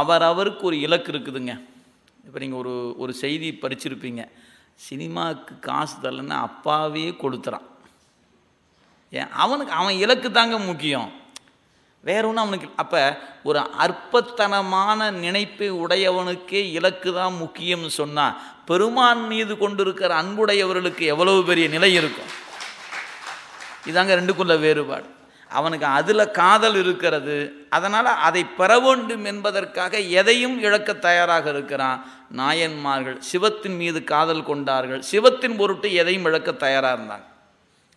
அவரவருக்கு ஒரு இலக்கு இருக்குதுங்க இப்போ நீங்கள் ஒரு ஒரு செய்தி படிச்சிருப்பீங்க சினிமாவுக்கு காசு தரலன்னா அப்பாவே கொடுத்துறான் ஏன் அவனுக்கு அவன் இலக்கு தாங்க முக்கியம் வேற ஒன்றும் அவனுக்கு அப்போ ஒரு அற்பத்தனமான நினைப்பை உடையவனுக்கே இலக்கு தான் முக்கியம்னு சொன்னால் பெருமான் மீது கொண்டிருக்கிற அன்புடையவர்களுக்கு எவ்வளவு பெரிய நிலை இருக்கும் இதாங்க ரெண்டுக்குள்ள வேறுபாடு அவனுக்கு அதில் காதல் இருக்கிறது அதனால் அதை பெற வேண்டும் என்பதற்காக எதையும் இழக்க தயாராக இருக்கிறான் நாயன்மார்கள் சிவத்தின் மீது காதல் கொண்டார்கள் சிவத்தின் பொருட்டு எதையும் இழக்க தயாராக இருந்தாங்க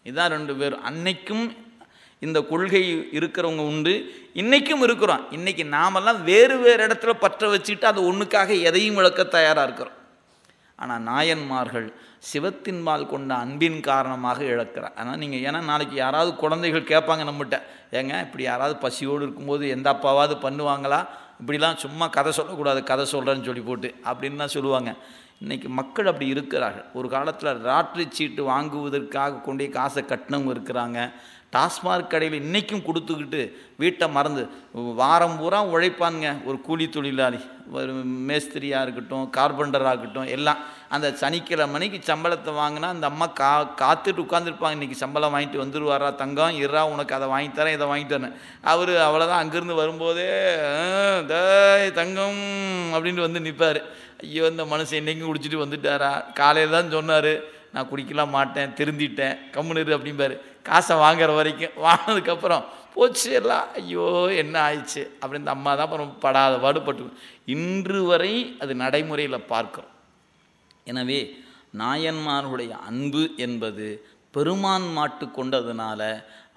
இதான் ரெண்டு பேர் அன்னைக்கும் இந்த கொள்கை இருக்கிறவங்க உண்டு இன்றைக்கும் இருக்கிறோம் இன்றைக்கி நாமெல்லாம் வேறு வேறு இடத்துல பற்ற வச்சுட்டு அது ஒன்றுக்காக எதையும் இழக்க தயாராக இருக்கிறோம் ஆனால் நாயன்மார்கள் சிவத்தின்பால் கொண்ட அன்பின் காரணமாக இழக்கிறார் ஆனால் நீங்கள் ஏன்னா நாளைக்கு யாராவது குழந்தைகள் கேட்பாங்க நம்மகிட்ட ஏங்க இப்படி யாராவது பசியோடு இருக்கும்போது எந்த அப்பாவாவது பண்ணுவாங்களா இப்படிலாம் சும்மா கதை சொல்லக்கூடாது கதை சொல்கிறேன்னு சொல்லி போட்டு அப்படின்னு தான் சொல்லுவாங்க இன்றைக்கி மக்கள் அப்படி இருக்கிறார்கள் ஒரு காலத்தில் ராட்ரி சீட்டு வாங்குவதற்காக கொண்டே காசை கட்டினவங்க இருக்கிறாங்க டாஸ்மாக் கடையில் இன்றைக்கும் கொடுத்துக்கிட்டு வீட்டை மறந்து வாரம் பூரா உழைப்பானுங்க ஒரு கூலி தொழிலாளி ஒரு மேஸ்திரியாக இருக்கட்டும் கார்பெண்டராக இருக்கட்டும் எல்லாம் அந்த சனிக்கிழமை மணிக்கு சம்பளத்தை வாங்கினா அந்த அம்மா கா காத்துட்டு உட்காந்துருப்பாங்க இன்றைக்கி சம்பளம் வாங்கிட்டு வந்துடுவாரா தங்கம் இருறா உனக்கு அதை வாங்கி தரேன் இதை வாங்கிட்டு அவர் அவ்வளோதான் அங்கேருந்து வரும்போதே தங்கம் அப்படின்ட்டு வந்து நிற்பார் ஐயோ இந்த மனுஷன் என்னைக்கும் குடிச்சிட்டு வந்துட்டாரா காலையில் தான் சொன்னார் நான் குடிக்கலாம் மாட்டேன் திருந்திட்டேன் கம்முனு அப்படிம்பாரு காசை வாங்குற வரைக்கும் வாங்கினதுக்கப்புறம் போச்சு எல்லாம் ஐயோ என்ன ஆயிடுச்சு அப்படின்னு அம்மா தான் அப்புறம் படாத பாடுபட்டு இன்று வரை அது நடைமுறையில் பார்க்குறோம் எனவே நாயன்மாருடைய அன்பு என்பது பெருமான் மாட்டு கொண்டதுனால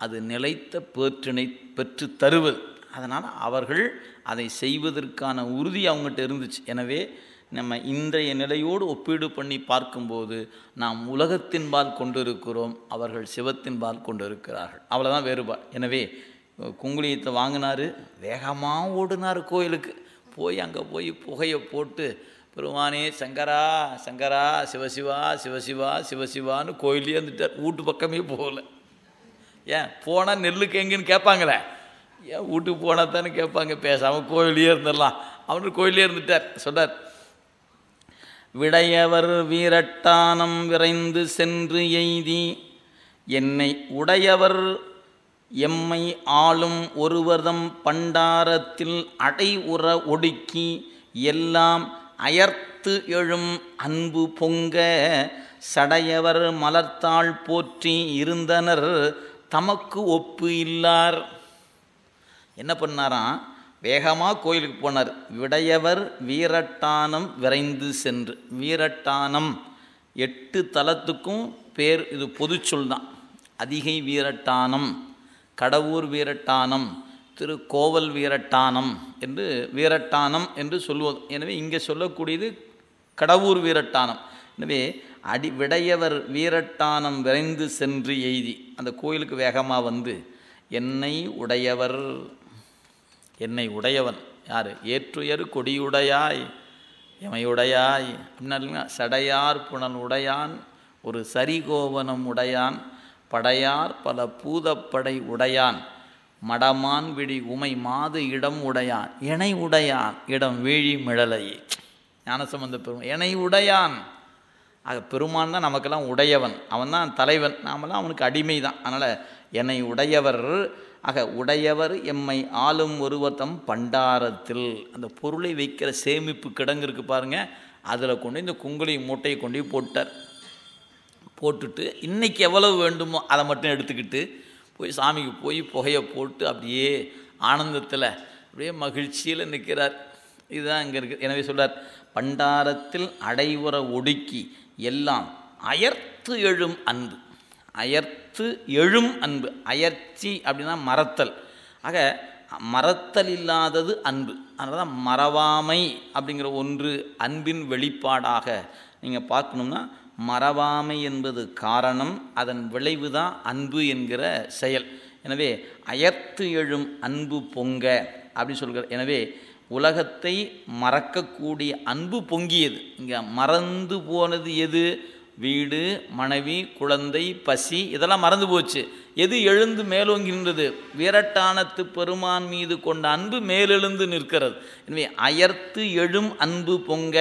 அது நிலைத்த பேற்றினை பெற்று தருவது அதனால் அவர்கள் அதை செய்வதற்கான உறுதி அவங்ககிட்ட இருந்துச்சு எனவே நம்ம இன்றைய நிலையோடு ஒப்பீடு பண்ணி பார்க்கும்போது நாம் உலகத்தின்பால் கொண்டிருக்கிறோம் அவர்கள் சிவத்தின்பால் கொண்டிருக்கிறார்கள் அவ்வளோதான் வேறுபாடு எனவே குங்குளியத்தை வாங்கினார் வேகமாக ஓடினார் கோயிலுக்கு போய் அங்கே போய் புகையை போட்டு பெருமானே சங்கரா சங்கரா சிவசிவா சிவசிவா சிவசிவான்னு கோயிலே இருந்துட்டார் வீட்டு பக்கமே போகல ஏன் போனால் நெல்லுக்கு எங்கேன்னு கேட்பாங்களே ஏன் வீட்டுக்கு போனால் தானே கேட்பாங்க பேசாமல் கோயிலே இருந்துடலாம் அவனு கோயிலே இருந்துட்டார் சொன்னார் விடையவர் வீரட்டானம் விரைந்து சென்று எய்தி என்னை உடையவர் எம்மை ஆளும் ஒருவர்தம் பண்டாரத்தில் அடை உற ஒடுக்கி எல்லாம் அயர்த்து எழும் அன்பு பொங்க சடையவர் மலர்த்தாள் போற்றி இருந்தனர் தமக்கு ஒப்பு இல்லார் என்ன பண்ணாராம் வேகமாக கோயிலுக்கு போனார் விடையவர் வீரட்டானம் விரைந்து சென்று வீரட்டானம் எட்டு தலத்துக்கும் பேர் இது சொல் தான் அதிகை வீரட்டானம் கடவுர் வீரட்டானம் திரு கோவல் வீரட்டானம் என்று வீரட்டானம் என்று சொல்லுவது எனவே இங்கே சொல்லக்கூடியது கடவுர் வீரட்டானம் எனவே அடி விடையவர் வீரட்டானம் விரைந்து சென்று எய்தி அந்த கோயிலுக்கு வேகமாக வந்து என்னை உடையவர் என்னை உடையவன் யார் ஏற்றுயர் கொடியுடையாய் எமையுடையாய் அப்படின்னா சடையார் புனல் உடையான் ஒரு சரிகோவனம் உடையான் படையார் பல பூதப்படை உடையான் மடமான் விழி உமை மாது இடம் உடையான் இணை உடையான் இடம் வேழி மிழலையே ஞானசம்பந்த பெருமான் இணை உடையான் ஆக பெருமான் தான் நமக்கெல்லாம் உடையவன் அவன் தான் தலைவன் நாமெல்லாம் அவனுக்கு அடிமை தான் அதனால் என்னை உடையவர் ஆக உடையவர் எம்மை ஆளும் ஒருவத்தம் பண்டாரத்தில் அந்த பொருளை வைக்கிற சேமிப்பு கிடங்கு இருக்குது பாருங்கள் அதில் கொண்டு இந்த குங்குளி மூட்டையை கொண்டு போட்டார் போட்டுட்டு இன்றைக்கி எவ்வளவு வேண்டுமோ அதை மட்டும் எடுத்துக்கிட்டு போய் சாமிக்கு போய் புகையை போட்டு அப்படியே ஆனந்தத்தில் அப்படியே மகிழ்ச்சியில் நிற்கிறார் இதுதான் இங்கே இருக்குது எனவே சொல்கிறார் பண்டாரத்தில் அடைவுற ஒடுக்கி எல்லாம் அயர்த்து எழும் அன்பு அயர்த்து எழும் அன்பு அயர்ச்சி அப்படின்னா மறத்தல் ஆக மறத்தல் இல்லாதது அன்பு அதனால் தான் மறவாமை அப்படிங்கிற ஒன்று அன்பின் வெளிப்பாடாக நீங்கள் பார்க்கணும்னா மறவாமை என்பது காரணம் அதன் விளைவுதான் அன்பு என்கிற செயல் எனவே அயர்த்து எழும் அன்பு பொங்க அப்படி சொல்கிற எனவே உலகத்தை மறக்கக்கூடிய அன்பு பொங்கியது இங்கே மறந்து போனது எது வீடு மனைவி குழந்தை பசி இதெல்லாம் மறந்து போச்சு எது எழுந்து மேலோங்கி நின்றது வீரட்டானத்து பெருமான் மீது கொண்ட அன்பு மேலெழுந்து நிற்கிறது எனவே அயர்த்து எழும் அன்பு பொங்க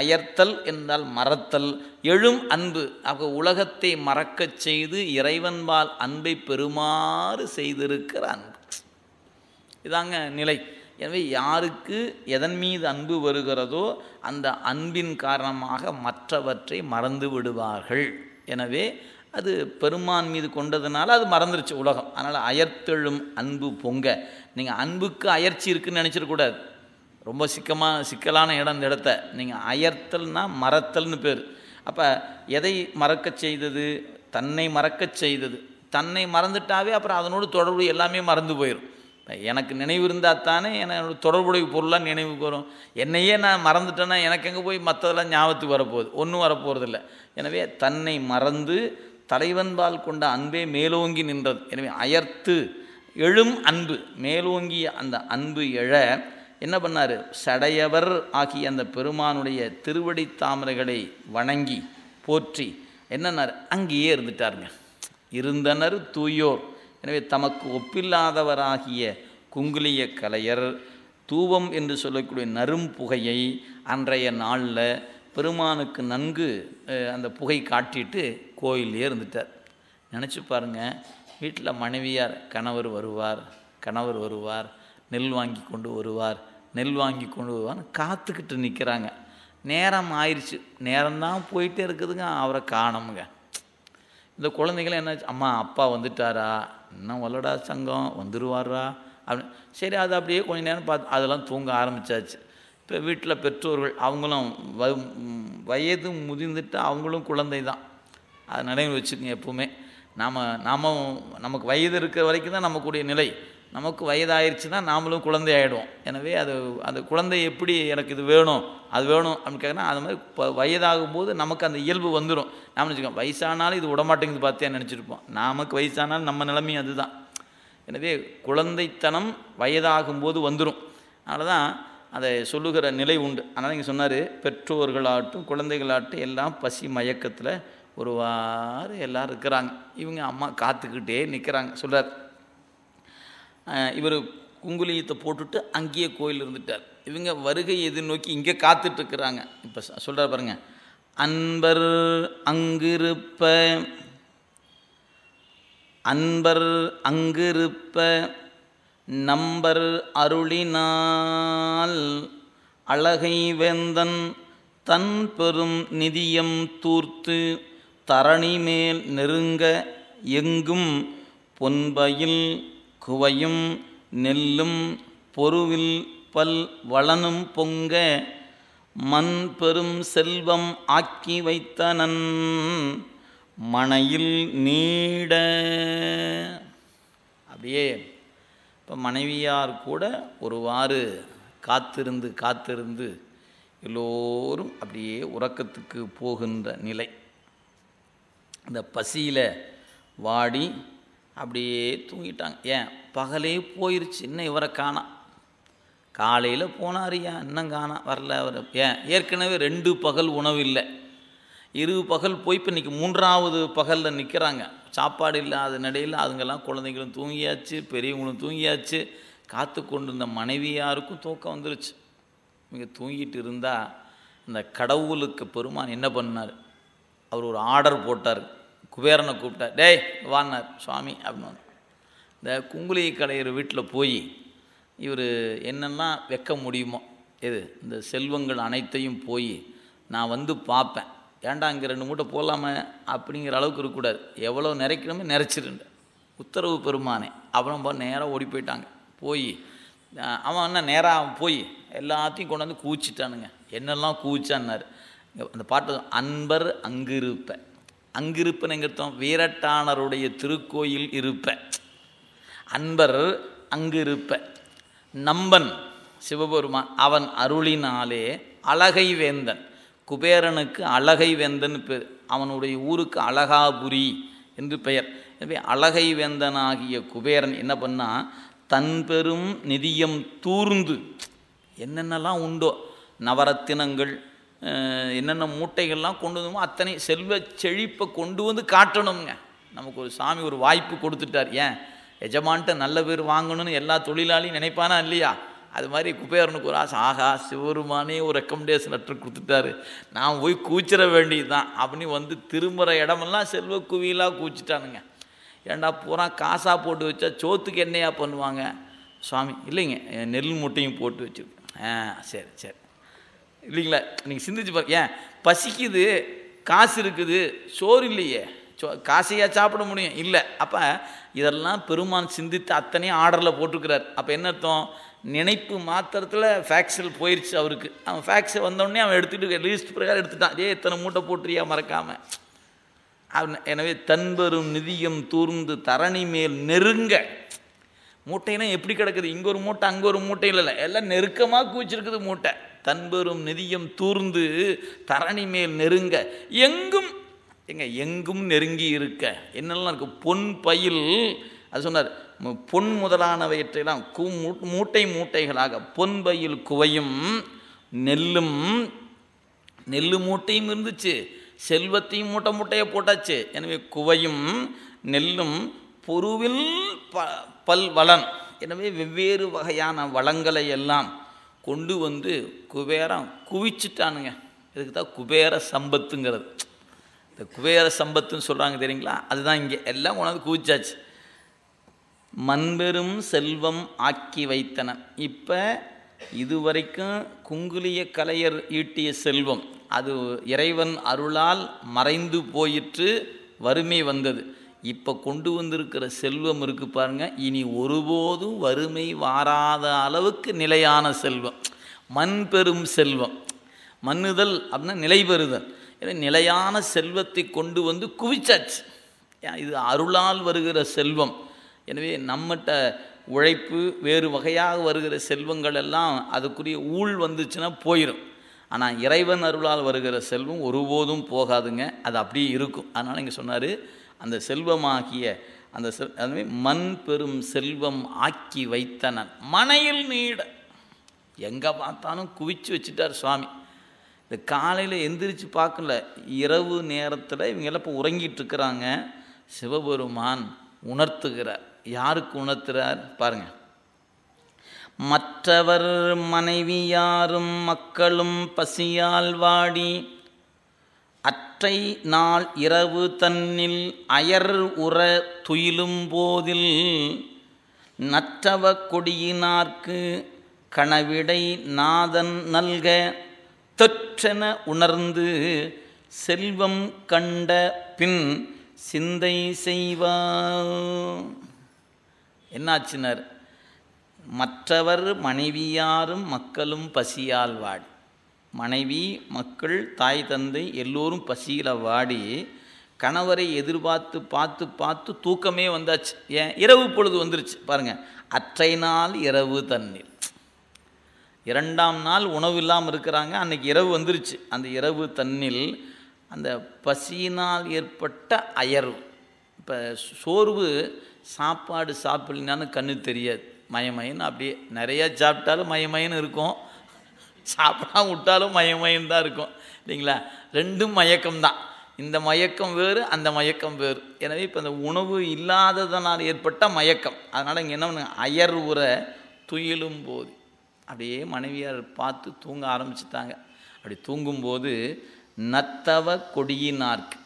அயர்த்தல் என்றால் மறத்தல் எழும் அன்பு ஆக உலகத்தை மறக்கச் செய்து இறைவன்பால் அன்பை பெறுமாறு செய்திருக்கிற அன்பு இதாங்க நிலை எனவே யாருக்கு எதன் மீது அன்பு வருகிறதோ அந்த அன்பின் காரணமாக மற்றவற்றை மறந்து விடுவார்கள் எனவே அது பெருமான் மீது கொண்டதுனால அது மறந்துருச்சு உலகம் அதனால் அயர்த்தெழும் அன்பு பொங்க நீங்கள் அன்புக்கு அயற்சி இருக்குதுன்னு நினச்சிடக்கூடாது ரொம்ப சிக்கமாக சிக்கலான இடம் இந்த இடத்த நீங்கள் அயர்த்தல்னா மறத்தல்னு பேர் அப்போ எதை மறக்க செய்தது தன்னை மறக்க செய்தது தன்னை மறந்துட்டாவே அப்புறம் அதனோடு தொடர்பு எல்லாமே மறந்து போயிடும் எனக்கு நினைவு இருந்தால் தானே என்னோட தொடர்புடைய பொருளாக நினைவுக்கு வரும் என்னையே நான் மறந்துட்டேன்னா எனக்கு எங்கே போய் மற்றதெல்லாம் ஞாபகத்துக்கு வரப்போகுது ஒன்றும் வரப்போகிறதில்ல எனவே தன்னை மறந்து தலைவன்பால் கொண்ட அன்பே மேலோங்கி நின்றது எனவே அயர்த்து எழும் அன்பு மேலோங்கிய அந்த அன்பு எழ என்ன பண்ணார் சடையவர் ஆகிய அந்த பெருமானுடைய திருவடி தாமரைகளை வணங்கி போற்றி என்னன்னார் அங்கேயே இருந்துட்டாருங்க இருந்தனர் தூயோர் எனவே தமக்கு ஒப்பில்லாதவராகிய குங்குலிய கலையர் தூவம் என்று சொல்லக்கூடிய நரும் புகையை அன்றைய நாளில் பெருமானுக்கு நன்கு அந்த புகை காட்டிட்டு கோயிலே இருந்துட்டார் நினச்சி பாருங்கள் வீட்டில் மனைவியார் கணவர் வருவார் கணவர் வருவார் நெல் வாங்கி கொண்டு வருவார் நெல் வாங்கி கொண்டு வருவான்னு காத்துக்கிட்டு நிற்கிறாங்க நேரம் ஆயிடுச்சு நேரம்தான் போயிட்டே இருக்குதுங்க அவரை காணோமுங்க இந்த குழந்தைங்களாம் என்ன அம்மா அப்பா வந்துட்டாரா இன்னும் வல்லடா சங்கம் வந்துடுவாரா அப்படின்னு சரி அது அப்படியே கொஞ்ச நேரம் பார்த்து அதெல்லாம் தூங்க ஆரம்பித்தாச்சு இப்போ வீட்டில் பெற்றோர்கள் அவங்களும் வ வயது முதிர்ந்துட்டு அவங்களும் குழந்தை தான் அது நினைவு வச்சுக்கோங்க எப்போவுமே நாம் நாம் நமக்கு வயது இருக்கிற வரைக்கும் தான் நம்மக்கூடிய நிலை நமக்கு வயதாயிருச்சுன்னா நாமளும் குழந்தை ஆகிடுவோம் எனவே அது அந்த குழந்தை எப்படி எனக்கு இது வேணும் அது வேணும் அப்படின்னு கேட்குறா அது மாதிரி இப்போ வயதாகும் போது நமக்கு அந்த இயல்பு வந்துடும் நாம் நினச்சிக்கோம் வயசானாலும் இது விடமாட்டேங்குது பார்த்தியா நினச்சிருப்போம் நமக்கு வயசானாலும் நம்ம நிலைமையும் அதுதான் எனவே குழந்தைத்தனம் வயதாகும்போது வந்துடும் அதனால தான் அதை சொல்லுகிற நிலை உண்டு அதனால் நீங்கள் சொன்னார் பெற்றோர்களாட்டும் குழந்தைகளாட்டும் எல்லாம் பசி மயக்கத்தில் ஒருவாறு எல்லோரும் இருக்கிறாங்க இவங்க அம்மா காத்துக்கிட்டே நிற்கிறாங்க சொல்கிறார் இவர் குங்குலியத்தை போட்டுட்டு அங்கேயே கோயில் இருந்துட்டார் இவங்க வருகை நோக்கி இங்கே காத்துட்ருக்குறாங்க இப்போ சொல்கிறார் பாருங்க அன்பர் அங்கிருப்ப அன்பர் அங்கிருப்ப நம்பர் அருளினால் அழகை வேந்தன் தன் பெரும் நிதியம் தூர்த்து தரணி மேல் நெருங்க எங்கும் பொன்பயில் குவையும் நெல்லும் பொருவில் பல் வளனும் பொங்க மண் பெரும் செல்வம் ஆக்கி வைத்தனன் மனையில் நீட அப்படியே இப்போ மனைவியார் கூட ஒருவாறு காத்திருந்து காத்திருந்து எல்லோரும் அப்படியே உறக்கத்துக்கு போகின்ற நிலை இந்த பசியில் வாடி அப்படியே தூங்கிட்டாங்க ஏன் பகலே போயிருச்சு இன்னும் இவரை காணாம் காலையில் போனார் ஏன் இன்னும் காணாம் வரல அவர் ஏன் ஏற்கனவே ரெண்டு பகல் உணவு இல்லை இரு பகல் போய் இப்போ இன்றைக்கி மூன்றாவது பகலில் நிற்கிறாங்க சாப்பாடு இல்லாத நடையில் அதுங்கெல்லாம் குழந்தைங்களும் தூங்கியாச்சு பெரியவங்களும் தூங்கியாச்சு காத்து கொண்டிருந்த மனைவியாருக்கும் தூக்கம் வந்துருச்சு இவங்க தூங்கிட்டு இருந்தால் இந்த கடவுளுக்கு பெருமான் என்ன பண்ணார் அவர் ஒரு ஆர்டர் போட்டார் குபேரனை கூப்பிட்டார் டேய் வாங்கினார் சுவாமி அப்படின்னு இந்த குங்குலியை கலையிற வீட்டில் போய் இவர் என்னெல்லாம் வைக்க முடியுமோ எது இந்த செல்வங்கள் அனைத்தையும் போய் நான் வந்து பார்ப்பேன் ஏண்டா இங்கே ரெண்டு மூட்டை போடலாமே அப்படிங்கிற அளவுக்கு இருக்கக்கூடாது எவ்வளோ நிறைக்கணுமே நிறைச்சிருண்டு உத்தரவு பெருமானே அவனும் பா நேராக ஓடி போயிட்டாங்க போய் அவன் என்ன நேராக போய் எல்லாத்தையும் கொண்டு வந்து கூச்சிட்டானுங்க என்னெல்லாம் கூச்சான்னாரு அந்த பாட்டு அன்பர் அங்கிருப்ப அங்கிருப்பனுங்கிறதும் வீரட்டானருடைய திருக்கோயில் இருப்பேன் அன்பர் அங்கிருப்ப நம்பன் சிவபெருமான் அவன் அருளினாலே அழகை வேந்தன் குபேரனுக்கு அழகை வேந்தன் பேர் அவனுடைய ஊருக்கு அழகாபுரி என்று பெயர் எனவே அழகை வேந்தனாகிய குபேரன் என்ன பண்ணால் தன் பெரும் நிதியம் தூர்ந்து என்னென்னலாம் உண்டோ நவரத்தினங்கள் என்னென்ன மூட்டைகள்லாம் கொண்டு வந்தோமோ அத்தனை செல்வ செழிப்பை கொண்டு வந்து காட்டணுங்க நமக்கு ஒரு சாமி ஒரு வாய்ப்பு கொடுத்துட்டார் ஏன் எஜமான்ட்ட நல்ல பேர் வாங்கணும்னு எல்லா தொழிலாளியும் நினைப்பானா இல்லையா அது மாதிரி குபேரனுக்கு ஒரு ஆசை ஆகா சிவருமானே ஒரு ரெக்கமெண்டேஷன் லெட்டர் கொடுத்துட்டாரு நான் போய் கூச்சிட வேண்டியது தான் அப்படின்னு வந்து திரும்புகிற இடமெல்லாம் செல்வ குவியலாக கூச்சிட்டானுங்க ஏண்டா பூரா காசாக போட்டு வச்சா சோத்துக்கு என்னையா பண்ணுவாங்க சுவாமி இல்லைங்க நெல் முட்டையும் போட்டு வச்சுருக்கேன் ஆ சரி சரி இல்லைங்களா நீங்கள் சிந்திச்சு பாருங்க ஏன் பசிக்குது காசு இருக்குது சோறு இல்லையே சோ காசியாக சாப்பிட முடியும் இல்லை அப்போ இதெல்லாம் பெருமான் சிந்தித்து அத்தனையும் ஆர்டரில் போட்டிருக்கிறார் அப்போ என்ன அர்த்தம் நினைப்பு மாத்திரத்தில் ஃபேக்ஸில் போயிடுச்சு அவருக்கு அவன் ஃபேக்ஸை வந்தோடனே அவன் எடுத்துகிட்டு லிஸ்ட் பிரகாரம் எடுத்துட்டான் ஏ இத்தனை மூட்டை போட்டுறியா மறக்காமல் அவன் எனவே தன்பெரும் நிதியம் தூர்ந்து தரணி மேல் நெருங்க மூட்டைனா எப்படி கிடக்குது இங்கே ஒரு மூட்டை அங்கே ஒரு மூட்டை இல்லை எல்லாம் நெருக்கமாக கூச்சிருக்குது மூட்டை தன்பெரும் நிதியம் தூர்ந்து தரணி மேல் நெருங்க எங்கும் எங்க எங்கும் நெருங்கி இருக்க என்னெல்லாம் இருக்கு பொன் பயில் அது சொன்னார் பொன் முதலானவற்றையெல்லாம் கூ மூட்டை மூட்டைகளாக பொன் பயில் குவையும் நெல்லும் நெல் மூட்டையும் இருந்துச்சு செல்வத்தையும் மூட்டை மூட்டையை போட்டாச்சு எனவே குவையும் நெல்லும் பொருவில் ப பல் வளன் எனவே வெவ்வேறு வகையான வளங்களை எல்லாம் கொண்டு வந்து குபேரம் குவிச்சிட்டானுங்க இதுக்கு தான் குபேர சம்பத்துங்கிறது இந்த குபேர சம்பத்துன்னு சொல்கிறாங்க தெரியுங்களா அதுதான் இங்கே எல்லாம் கொண்டாந்து கூச்சாச்சு மண்பெரும் செல்வம் ஆக்கி வைத்தன இப்போ இதுவரைக்கும் குங்குலிய கலையர் ஈட்டிய செல்வம் அது இறைவன் அருளால் மறைந்து போயிற்று வறுமை வந்தது இப்போ கொண்டு வந்திருக்கிற செல்வம் இருக்குது பாருங்கள் இனி ஒருபோதும் வறுமை வாராத அளவுக்கு நிலையான செல்வம் மண் பெரும் செல்வம் மண்ணுதல் அப்படின்னா நிலை பெறுதல் ஏன்னா நிலையான செல்வத்தை கொண்டு வந்து குவிச்சாச்சு இது அருளால் வருகிற செல்வம் எனவே நம்மகிட்ட உழைப்பு வேறு வகையாக வருகிற செல்வங்கள் எல்லாம் அதுக்குரிய ஊழ் வந்துச்சுன்னா போயிடும் ஆனால் இறைவன் அருளால் வருகிற செல்வம் ஒருபோதும் போகாதுங்க அது அப்படியே இருக்கும் அதனால் இங்கே சொன்னார் அந்த செல்வமாகிய அந்த செல் அதுவே மண் பெரும் செல்வம் ஆக்கி வைத்தனன் மனையில் நீட எங்கே பார்த்தாலும் குவிச்சு வச்சுட்டார் சுவாமி இந்த காலையில் எந்திரிச்சு பார்க்கல இரவு நேரத்தில் இவங்கெல்லாம் இப்போ உறங்கிட்டு இருக்கிறாங்க சிவபெருமான் உணர்த்துகிறார் யாருக்கு உணர்த்துறார் பாருங்கள் மற்றவர் மனைவியாரும் மக்களும் பசியால் வாடி அற்றை நாள் இரவு தன்னில் அயர் உற துயிலும் போதில் நற்றவ கொடியினார்க்கு கனவிடை நாதன் நல்க தொற்றென உணர்ந்து செல்வம் கண்ட பின் சிந்தை செய்வா என்னாச்சினர் மற்றவர் மனைவியாரும் மக்களும் பசியால் வாடி மனைவி மக்கள் தாய் தந்தை எல்லோரும் பசியில் வாடி கணவரை எதிர்பார்த்து பார்த்து பார்த்து தூக்கமே வந்தாச்சு ஏன் இரவு பொழுது வந்துருச்சு பாருங்கள் அற்றை நாள் இரவு தண்ணீர் இரண்டாம் நாள் உணவு இல்லாமல் இருக்கிறாங்க அன்றைக்கி இரவு வந்துருச்சு அந்த இரவு தண்ணில் அந்த பசியினால் ஏற்பட்ட அயர்வு இப்போ சோர்வு சாப்பாடு சாப்பிடலனான்னு கண்ணு தெரியாது மயமயன் அப்படியே நிறையா சாப்பிட்டாலும் மயமயன்னு இருக்கும் சாப்பிடாம விட்டாலும் மயமயன் தான் இருக்கும் இல்லைங்களா ரெண்டும் மயக்கம்தான் இந்த மயக்கம் வேறு அந்த மயக்கம் வேறு எனவே இப்போ அந்த உணவு இல்லாததனால் ஏற்பட்ட மயக்கம் அதனால் இங்கே என்ன பண்ணுங்க அயர் உரை துயிலும் போது அப்படியே மனைவியார் பார்த்து தூங்க ஆரம்பிச்சிட்டாங்க அப்படி தூங்கும்போது நத்தவ கொடியினார்க்கு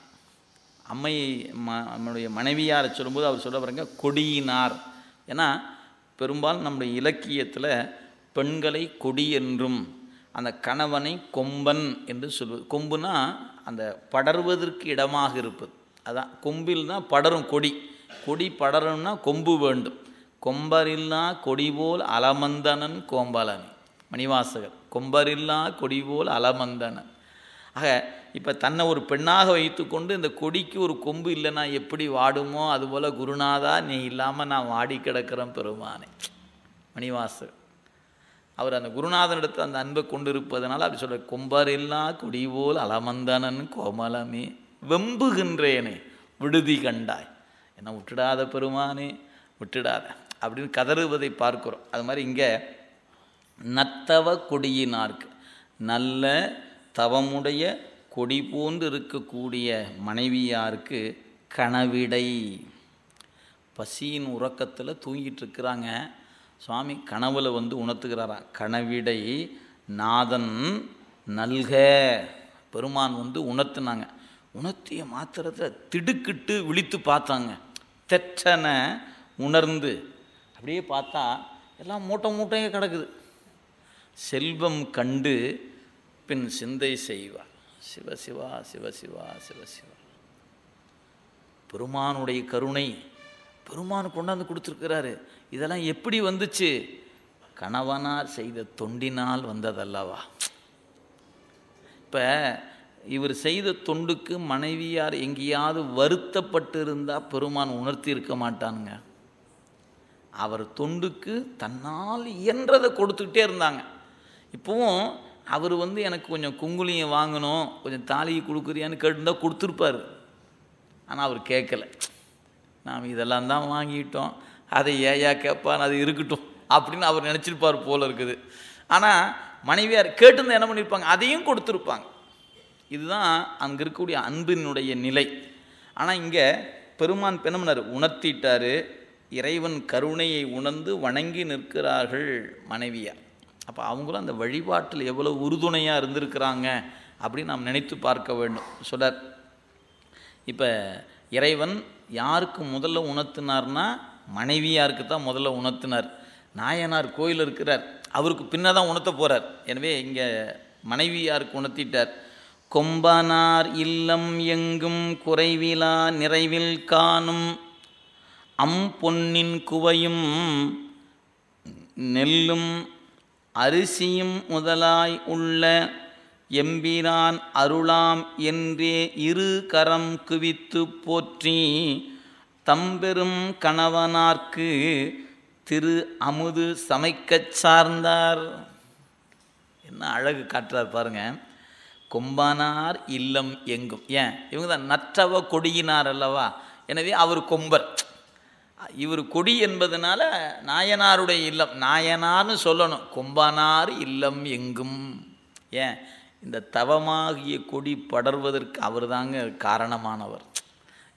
அம்மை நம்முடைய மனைவியாரை சொல்லும்போது அவர் சொல்ல பாருங்க கொடியினார் ஏன்னா பெரும்பாலும் நம்முடைய இலக்கியத்தில் பெண்களை கொடி என்றும் அந்த கணவனை கொம்பன் என்று சொல்வது கொம்புனா அந்த படர்வதற்கு இடமாக இருப்பது அதான் கொம்பில் தான் படரும் கொடி கொடி படரும்னா கொம்பு வேண்டும் கொம்பரில்லா கொடிபோல் அலமந்தனன் கோம்பலன் மணிவாசகர் கொம்பரில்லா கொடிபோல் அலமந்தனன் ஆக இப்போ தன்னை ஒரு பெண்ணாக வைத்துக்கொண்டு இந்த கொடிக்கு ஒரு கொம்பு இல்லைன்னா எப்படி வாடுமோ அதுபோல் குருநாதா நீ இல்லாமல் நான் வாடி கிடக்கிறேன் பெருமானே மணிவாசகர் அவர் அந்த குருநாதனிடத்தில் அந்த அன்பை கொண்டு இருப்பதனால அப்படி சொல்கிற கொம்பரில்லா கொடிபோல் அலமந்தனன் கோமலமே வெம்புகின்றேனே விடுதி கண்டாய் என்ன விட்டுடாத பெருமானே விட்டுடாத அப்படின்னு கதறுவதை பார்க்கிறோம் அது மாதிரி இங்கே நத்தவ கொடியினார்க்கு நல்ல தவமுடைய கொடி போன்று இருக்கக்கூடிய மனைவியாருக்கு கனவிடை பசியின் உறக்கத்தில் தூங்கிட்டு இருக்கிறாங்க சுவாமி கனவுல வந்து உணர்த்துகிறாரா கனவிடை நாதன் நல்க பெருமான் வந்து உணர்த்தினாங்க உணர்த்திய மாத்திரத்தை திடுக்கிட்டு விழித்து பார்த்தாங்க தெற்றனை உணர்ந்து அப்படியே பார்த்தா எல்லாம் மூட்டை மூட்டையே கிடக்குது செல்வம் கண்டு பின் சிந்தை செய்வார் சிவ சிவா சிவ சிவா சிவ சிவா பெருமானுடைய கருணை பெருமான் கொண்டாந்து கொடுத்துருக்கிறாரு இதெல்லாம் எப்படி வந்துச்சு கணவனார் செய்த தொண்டினால் வந்ததல்லவா இப்போ இவர் செய்த தொண்டுக்கு மனைவியார் எங்கேயாவது வருத்தப்பட்டு இருந்தால் பெருமான் உணர்த்தி இருக்க மாட்டானுங்க அவர் தொண்டுக்கு தன்னால் இயன்றதை கொடுத்துக்கிட்டே இருந்தாங்க இப்போவும் அவர் வந்து எனக்கு கொஞ்சம் குங்குலியை வாங்கணும் கொஞ்சம் தாலியை கொடுக்குறியான்னு கேட்டுருந்தா கொடுத்துருப்பார் ஆனால் அவர் கேட்கலை நாம் இதெல்லாம் தான் வாங்கிட்டோம் அதை ஏயா கேட்பான் அது இருக்கட்டும் அப்படின்னு அவர் நினச்சிருப்பார் போல் இருக்குது ஆனால் மனைவியார் கேட்டுருந்தா என்ன பண்ணியிருப்பாங்க அதையும் கொடுத்துருப்பாங்க இதுதான் அங்கே இருக்கக்கூடிய அன்பினுடைய நிலை ஆனால் இங்கே பெருமான் பெண்ணமனர் உணர்த்திட்டார் இறைவன் கருணையை உணர்ந்து வணங்கி நிற்கிறார்கள் மனைவியார் அப்போ அவங்களும் அந்த வழிபாட்டில் எவ்வளோ உறுதுணையாக இருந்திருக்கிறாங்க அப்படின்னு நாம் நினைத்து பார்க்க வேண்டும் சொல்கிறார் இப்போ இறைவன் யாருக்கு முதல்ல உணர்த்தினார்னா மனைவியாருக்கு தான் முதல்ல உணர்த்தினார் நாயனார் கோயில் இருக்கிறார் அவருக்கு பின்ன தான் உணர்த்த போகிறார் எனவே இங்கே மனைவியாருக்கு உணர்த்திட்டார் கொம்பனார் இல்லம் எங்கும் குறைவிலா நிறைவில் காணும் அம் பொன்னின் குவையும் நெல்லும் அரிசியும் முதலாய் உள்ள எம்பிரான் அருளாம் என்றே இரு கரம் குவித்து போற்றி தம்பெரும் கணவனார்க்கு திரு அமுது சமைக்கச் சார்ந்தார் என்ன அழகு காட்டுறார் பாருங்க கொம்பானார் இல்லம் எங்கும் ஏன் இவங்க தான் நற்றவ கொடியினார் அல்லவா எனவே அவர் கொம்பர் இவர் கொடி என்பதனால நாயனாருடைய இல்லம் நாயனார்னு சொல்லணும் கும்பனார் இல்லம் எங்கும் ஏன் இந்த தவமாகிய கொடி படர்வதற்கு அவர் தாங்க காரணமானவர்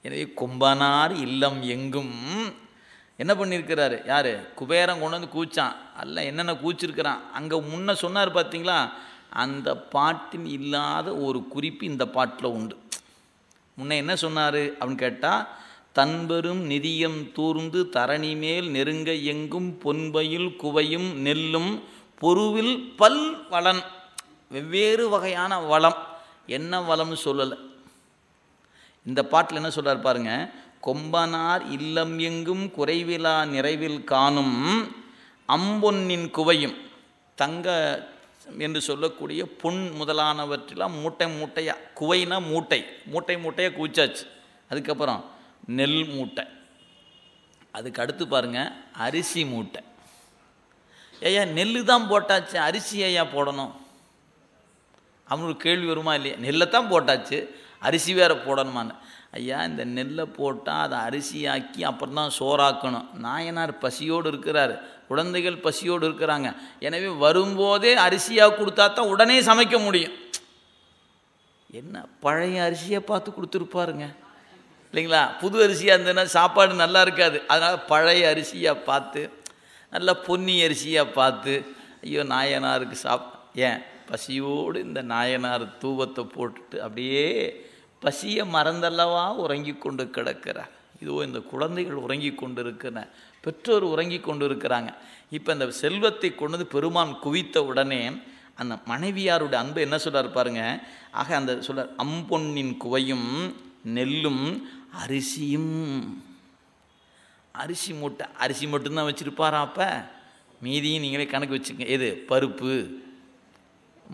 எனவே கொம்பனார் இல்லம் எங்கும் என்ன பண்ணியிருக்கிறாரு யார் குபேரம் கொண்டு வந்து கூச்சான் அல்ல என்னென்ன கூச்சிருக்கிறான் அங்கே முன்ன சொன்னார் பார்த்தீங்களா அந்த பாட்டின் இல்லாத ஒரு குறிப்பு இந்த பாட்டில் உண்டு முன்ன என்ன சொன்னார் அப்படின்னு கேட்டால் தன்பெரும் நிதியம் தூர்ந்து தரணி மேல் நெருங்க எங்கும் பொன்பையில் குவையும் நெல்லும் பொருவில் பல் வளன் வெவ்வேறு வகையான வளம் என்ன வளம்னு சொல்லலை இந்த பாட்டில் என்ன சொல்கிறார் பாருங்க கொம்பனார் இல்லம் எங்கும் குறைவிலா நிறைவில் காணும் அம்பொன்னின் குவையும் தங்க என்று சொல்லக்கூடிய பொன் முதலானவற்றெல்லாம் மூட்டை மூட்டையாக குவைனா மூட்டை மூட்டை மூட்டையாக கூச்சாச்சு அதுக்கப்புறம் நெல் மூட்டை அதுக்கு அடுத்து பாருங்கள் அரிசி மூட்டை ஏயா நெல் தான் போட்டாச்சு அரிசி ஏயா போடணும் அவனுக்கு கேள்வி வருமா இல்லையா நெல்லை தான் போட்டாச்சு அரிசி வேற போடணுமான்னு ஐயா இந்த நெல்லை போட்டால் அதை அரிசியாக்கி அப்புறம் தான் சோறாக்கணும் நாயனார் பசியோடு இருக்கிறார் குழந்தைகள் பசியோடு இருக்கிறாங்க எனவே வரும்போதே அரிசியாக கொடுத்தா தான் உடனே சமைக்க முடியும் என்ன பழைய அரிசியை பார்த்து கொடுத்துருப்பாருங்க இல்லைங்களா புது அரிசியாக இருந்ததுனா சாப்பாடு நல்லா இருக்காது அதனால் பழைய அரிசியாக பார்த்து நல்ல பொன்னி அரிசியாக பார்த்து ஐயோ நாயனாருக்கு சாப் ஏன் பசியோடு இந்த நாயனார் தூவத்தை போட்டுட்டு அப்படியே பசியை மறந்தல்லவா உறங்கி கொண்டு கிடக்கிறார் இதுவோ இந்த குழந்தைகள் உறங்கி கொண்டு இருக்கிற பெற்றோர் உறங்கி கொண்டு இருக்கிறாங்க இப்போ இந்த செல்வத்தை கொண்டு வந்து பெருமான் குவித்த உடனே அந்த மனைவியாருடைய அன்பு என்ன சொல்கிறார் பாருங்க ஆக அந்த சொல்கிறார் அம்பொன்னின் குவையும் நெல்லும் அரிசியும் அரிசி மூட்டை அரிசி மட்டும்தான் வச்சுருப்பாரா அப்போ மீதியும் நீங்களே கணக்கு வச்சுக்க எது பருப்பு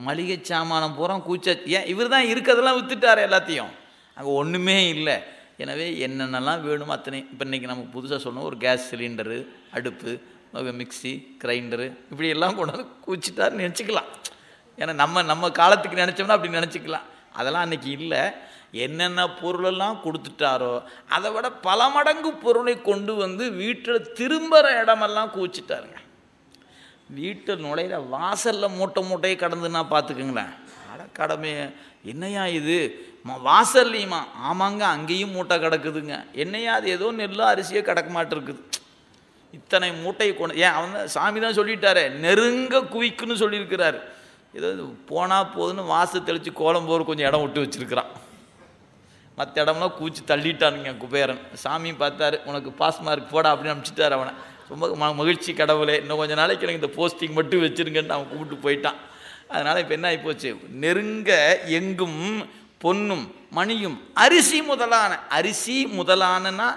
மளிகை சாமானம் பூரா கூச்சா ஏன் இவர் தான் இருக்கிறதெல்லாம் விற்றுட்டார் எல்லாத்தையும் அங்கே ஒன்றுமே இல்லை எனவே என்னென்னலாம் வேணுமோ அத்தனை இப்போ இன்றைக்கி நம்ம புதுசாக சொன்னோம் ஒரு கேஸ் சிலிண்டரு அடுப்பு மிக்சி கிரைண்டரு இப்படி எல்லாம் கொண்டாந்து கூச்சிட்டாருன்னு நினச்சிக்கலாம் ஏன்னா நம்ம நம்ம காலத்துக்கு நினச்சோம்னா அப்படி நினச்சிக்கலாம் அதெல்லாம் அன்றைக்கி இல்லை என்னென்ன பொருளெல்லாம் கொடுத்துட்டாரோ அதை விட பல மடங்கு பொருளை கொண்டு வந்து வீட்டில் திரும்புகிற இடமெல்லாம் குவிச்சிட்டாருங்க வீட்டு நுழையிற வாசலில் மூட்டை மூட்டையை கடந்துன்னா பார்த்துக்குங்களேன் அட கடமை என்னையா இது வாசல்லையுமா ஆமாங்க அங்கேயும் மூட்டை கிடக்குதுங்க என்னையா அது ஏதோ நெல்லும் அரிசியே கிடக்க மாட்டிருக்குது இத்தனை மூட்டையை கொண்டு ஏன் அவன் சாமி தான் சொல்லிட்டாரு நெருங்க குவிக்குன்னு சொல்லியிருக்கிறாரு ஏதோ போனால் போதுன்னு வாசல் தெளித்து கோலம் போகிற கொஞ்சம் இடம் விட்டு வச்சுருக்கிறான் மற்ற இடம்லாம் கூச்சி தள்ளிட்டானுங்க குபேரன் சாமி பார்த்தாரு உனக்கு பாஸ் மார்க் போட அப்படின்னு அனுப்பிச்சிட்டார் அவனை ரொம்ப மகிழ்ச்சி கடவுளே இன்னும் கொஞ்சம் நாளைக்கு எனக்கு இந்த போஸ்டிங் மட்டும் வச்சுருங்கன்னு அவன் கூப்பிட்டு போயிட்டான் அதனால் இப்போ என்ன ஆகிப்போச்சு நெருங்க எங்கும் பொன்னும் மணியும் அரிசி முதலான அரிசி முதலானனா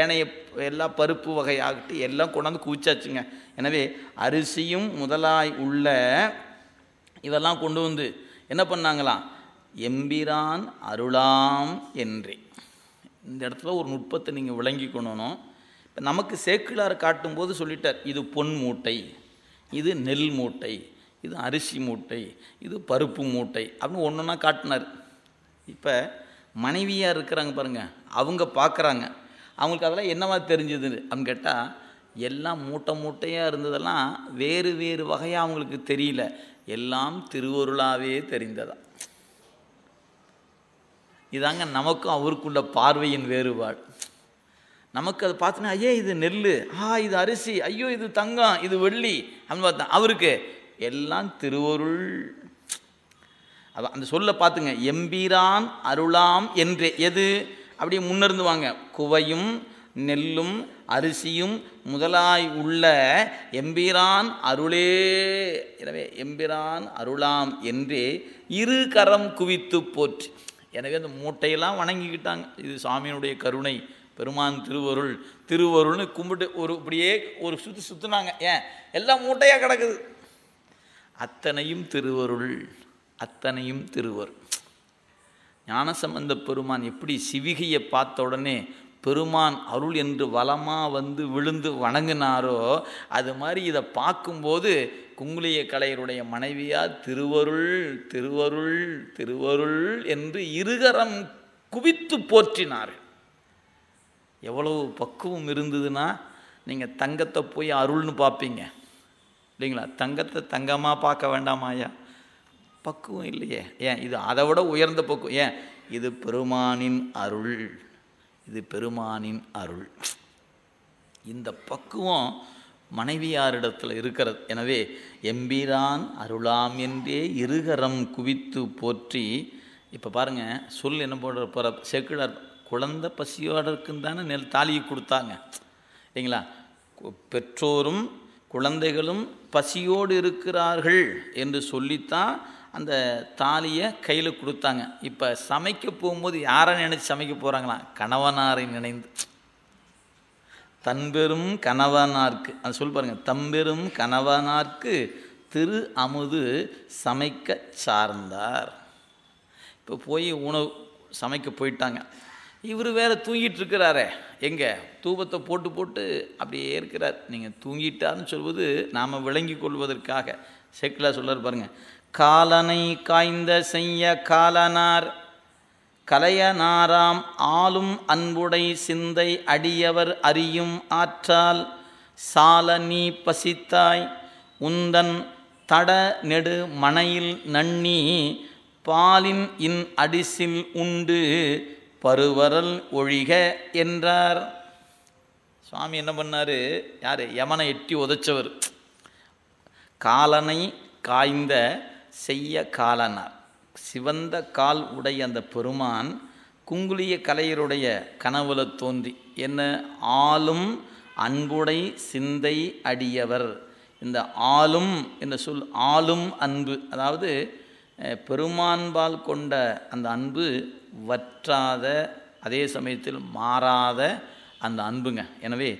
ஏனைய எல்லா பருப்பு வகையாகட்டு எல்லாம் கொண்டாந்து கூச்சாச்சுங்க எனவே அரிசியும் முதலாய் உள்ள இதெல்லாம் கொண்டு வந்து என்ன பண்ணாங்களாம் எம்பிரான் அருளாம் என்றே இந்த இடத்துல ஒரு நுட்பத்தை நீங்கள் விளங்கிக்கணும் இப்போ நமக்கு சேக்கிழார் காட்டும்போது சொல்லிட்டார் இது பொன் மூட்டை இது நெல் மூட்டை இது அரிசி மூட்டை இது பருப்பு மூட்டை அப்படின்னு ஒன்று ஒன்றா காட்டினார் இப்போ மனைவியாக இருக்கிறாங்க பாருங்கள் அவங்க பார்க்குறாங்க அவங்களுக்கு அதெல்லாம் என்னவா தெரிஞ்சது அப்படின்னு கேட்டால் எல்லாம் மூட்டை மூட்டையாக இருந்ததெல்லாம் வேறு வேறு வகையாக அவங்களுக்கு தெரியல எல்லாம் திருவருளாவே தெரிந்ததா இதாங்க நமக்கும் அவருக்குள்ள பார்வையின் வேறுபாடு நமக்கு அதை பார்த்தோன்னா ஐயே இது நெல் ஆ இது அரிசி ஐயோ இது தங்கம் இது வெள்ளி அப்படின்னு பார்த்தா அவருக்கு எல்லாம் திருவருள் அந்த சொல்ல பார்த்துங்க எம்பீரான் அருளாம் என்றே எது அப்படியே முன்னிருந்து வாங்க குவையும் நெல்லும் அரிசியும் முதலாய் உள்ள எம்பிரான் அருளே எனவே எம்பிரான் அருளாம் என்றே இரு கரம் குவித்து போற்று எனவே அந்த மூட்டையெல்லாம் வணங்கிக்கிட்டாங்க இது சாமியினுடைய கருணை பெருமான் திருவருள் திருவருள்னு கும்பிட்டு ஒரு இப்படியே ஒரு சுற்றி சுற்றுனாங்க ஏன் எல்லாம் மூட்டையாக கிடக்குது அத்தனையும் திருவருள் அத்தனையும் திருவருள் ஞானசம்பந்த பெருமான் எப்படி சிவிகையை பார்த்த உடனே பெருமான் அருள் என்று வளமாக வந்து விழுந்து வணங்கினாரோ அது மாதிரி இதை பார்க்கும்போது குங்குளிய கலையருடைய மனைவியா திருவருள் திருவருள் திருவருள் என்று இருகரம் குவித்து போற்றினார் எவ்வளவு பக்குவம் இருந்ததுன்னா நீங்கள் தங்கத்தை போய் அருள்னு பார்ப்பீங்க இல்லைங்களா தங்கத்தை தங்கமாக பார்க்க வேண்டாமாயா பக்குவம் இல்லையே ஏன் இது அதை விட உயர்ந்த பக்குவம் ஏன் இது பெருமானின் அருள் இது பெருமானின் அருள் இந்த பக்குவம் மனைவியாரிடத்தில் இருக்கிறது எனவே எம்பிரான் அருளாம் என்றே இருகரம் குவித்து போற்றி இப்போ பாருங்கள் சொல் என்ன போடுற போகிற செக்குலர் குழந்த பசியோடு தானே நெல் தாலியை கொடுத்தாங்க இல்லைங்களா பெற்றோரும் குழந்தைகளும் பசியோடு இருக்கிறார்கள் என்று சொல்லித்தான் அந்த தாலியை கையில் கொடுத்தாங்க இப்போ சமைக்க போகும்போது யாரை நினச்சி சமைக்க போகிறாங்களாம் கணவனாரை நினைந்து தன்பெரும் கணவனார்க்கு அது சொல் பாருங்கள் தம்பெரும் கணவனார்க்கு திரு அமுது சமைக்க சார்ந்தார் இப்போ போய் உணவு சமைக்க போயிட்டாங்க இவர் வேறு தூங்கிட்டு இருக்கிறாரே எங்கே தூபத்தை போட்டு போட்டு அப்படியே இருக்கிறார் நீங்கள் தூங்கிட்டார்னு சொல்வது நாம் விளங்கி கொள்வதற்காக செக்கில் சொல்லார் பாருங்கள் காலனை காய்ந்த செய்ய காலனார் கலையனாராம் ஆளும் அன்புடை சிந்தை அடியவர் அறியும் ஆற்றால் சால நீ பசித்தாய் உந்தன் தட நெடு மனையில் நன்னி பாலின் இன் அடிசில் உண்டு பருவரல் ஒழிக என்றார் சுவாமி என்ன பண்ணார் யார் யமனை எட்டி உதச்சவர் காலனை காய்ந்த செய்ய காலனார் சிவந்த கால் உடைய அந்த பெருமான் குங்குளிய கலையருடைய கனவுல தோன்றி என்ன ஆளும் அன்புடை சிந்தை அடியவர் இந்த ஆளும் என்ற சொல் ஆளும் அன்பு அதாவது பெருமான்பால் கொண்ட அந்த அன்பு வற்றாத அதே சமயத்தில் மாறாத அந்த அன்புங்க எனவே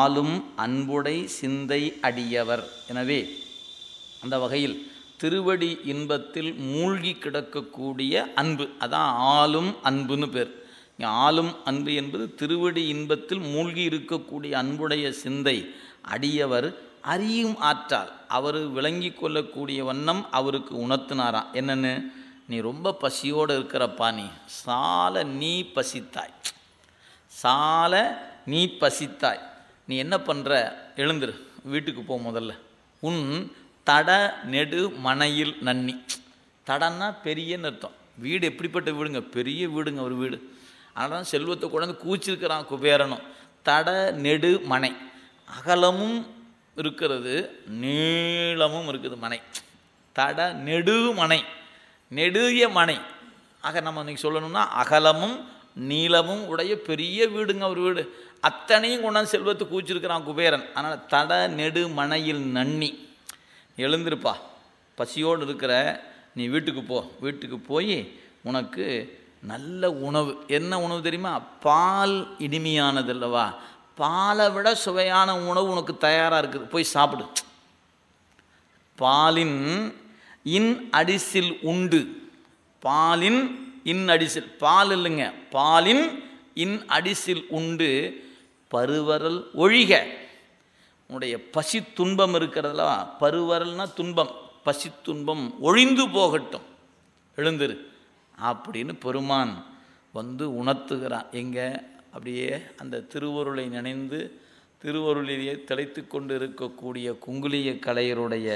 ஆளும் அன்புடை சிந்தை அடியவர் எனவே அந்த வகையில் திருவடி இன்பத்தில் மூழ்கி கிடக்கக்கூடிய அன்பு அதான் ஆளும் அன்புன்னு பேர் இங்கே ஆளும் அன்பு என்பது திருவடி இன்பத்தில் மூழ்கி இருக்கக்கூடிய அன்புடைய சிந்தை அடியவர் அறியும் ஆற்றால் அவர் விளங்கி கொள்ளக்கூடிய வண்ணம் அவருக்கு உணர்த்தினாராம் என்னென்னு நீ ரொம்ப பசியோடு இருக்கிறப்பா நீ சால நீ பசித்தாய் சால நீ பசித்தாய் நீ என்ன பண்ணுற எழுந்துரு வீட்டுக்கு போ முதல்ல உன் தட நெடு மனையில் நன்னி தடன்னா பெரியன்னு அர்த்தம் வீடு எப்படிப்பட்ட வீடுங்க பெரிய வீடுங்க ஒரு வீடு அதனால செல்வத்தை கொண்டாந்து கூச்சிருக்கிறான் குபேரனும் தட நெடு மனை அகலமும் இருக்கிறது நீளமும் இருக்குது மனை தட நெடு மனை நெடுய மனை ஆக நம்ம இன்னைக்கு சொல்லணும்னா அகலமும் நீளமும் உடைய பெரிய வீடுங்க ஒரு வீடு அத்தனையும் கொண்டாந்து செல்வத்தை கூச்சிருக்கிறான் குபேரன் அதனால் தட நெடு மனையில் நன்னி எழுந்திருப்பா பசியோடு இருக்கிற நீ வீட்டுக்கு போ வீட்டுக்கு போய் உனக்கு நல்ல உணவு என்ன உணவு தெரியுமா பால் இனிமையானது இல்லைவா பாலை விட சுவையான உணவு உனக்கு தயாராக இருக்குது போய் சாப்பிடு பாலின் இன் அடிசில் உண்டு பாலின் இன் அடிசில் பால் இல்லைங்க பாலின் இன் அடிசில் உண்டு பருவரல் ஒழிக உன்னுடைய பசி துன்பம் இருக்கிறதுலாம் பருவரல்னா துன்பம் பசி துன்பம் ஒழிந்து போகட்டும் எழுந்துரு அப்படின்னு பெருமான் வந்து உணர்த்துகிறான் எங்கே அப்படியே அந்த திருவருளை நினைந்து திருவருளிலேயே தெளித்து கொண்டு இருக்கக்கூடிய குங்குலிய கலையருடைய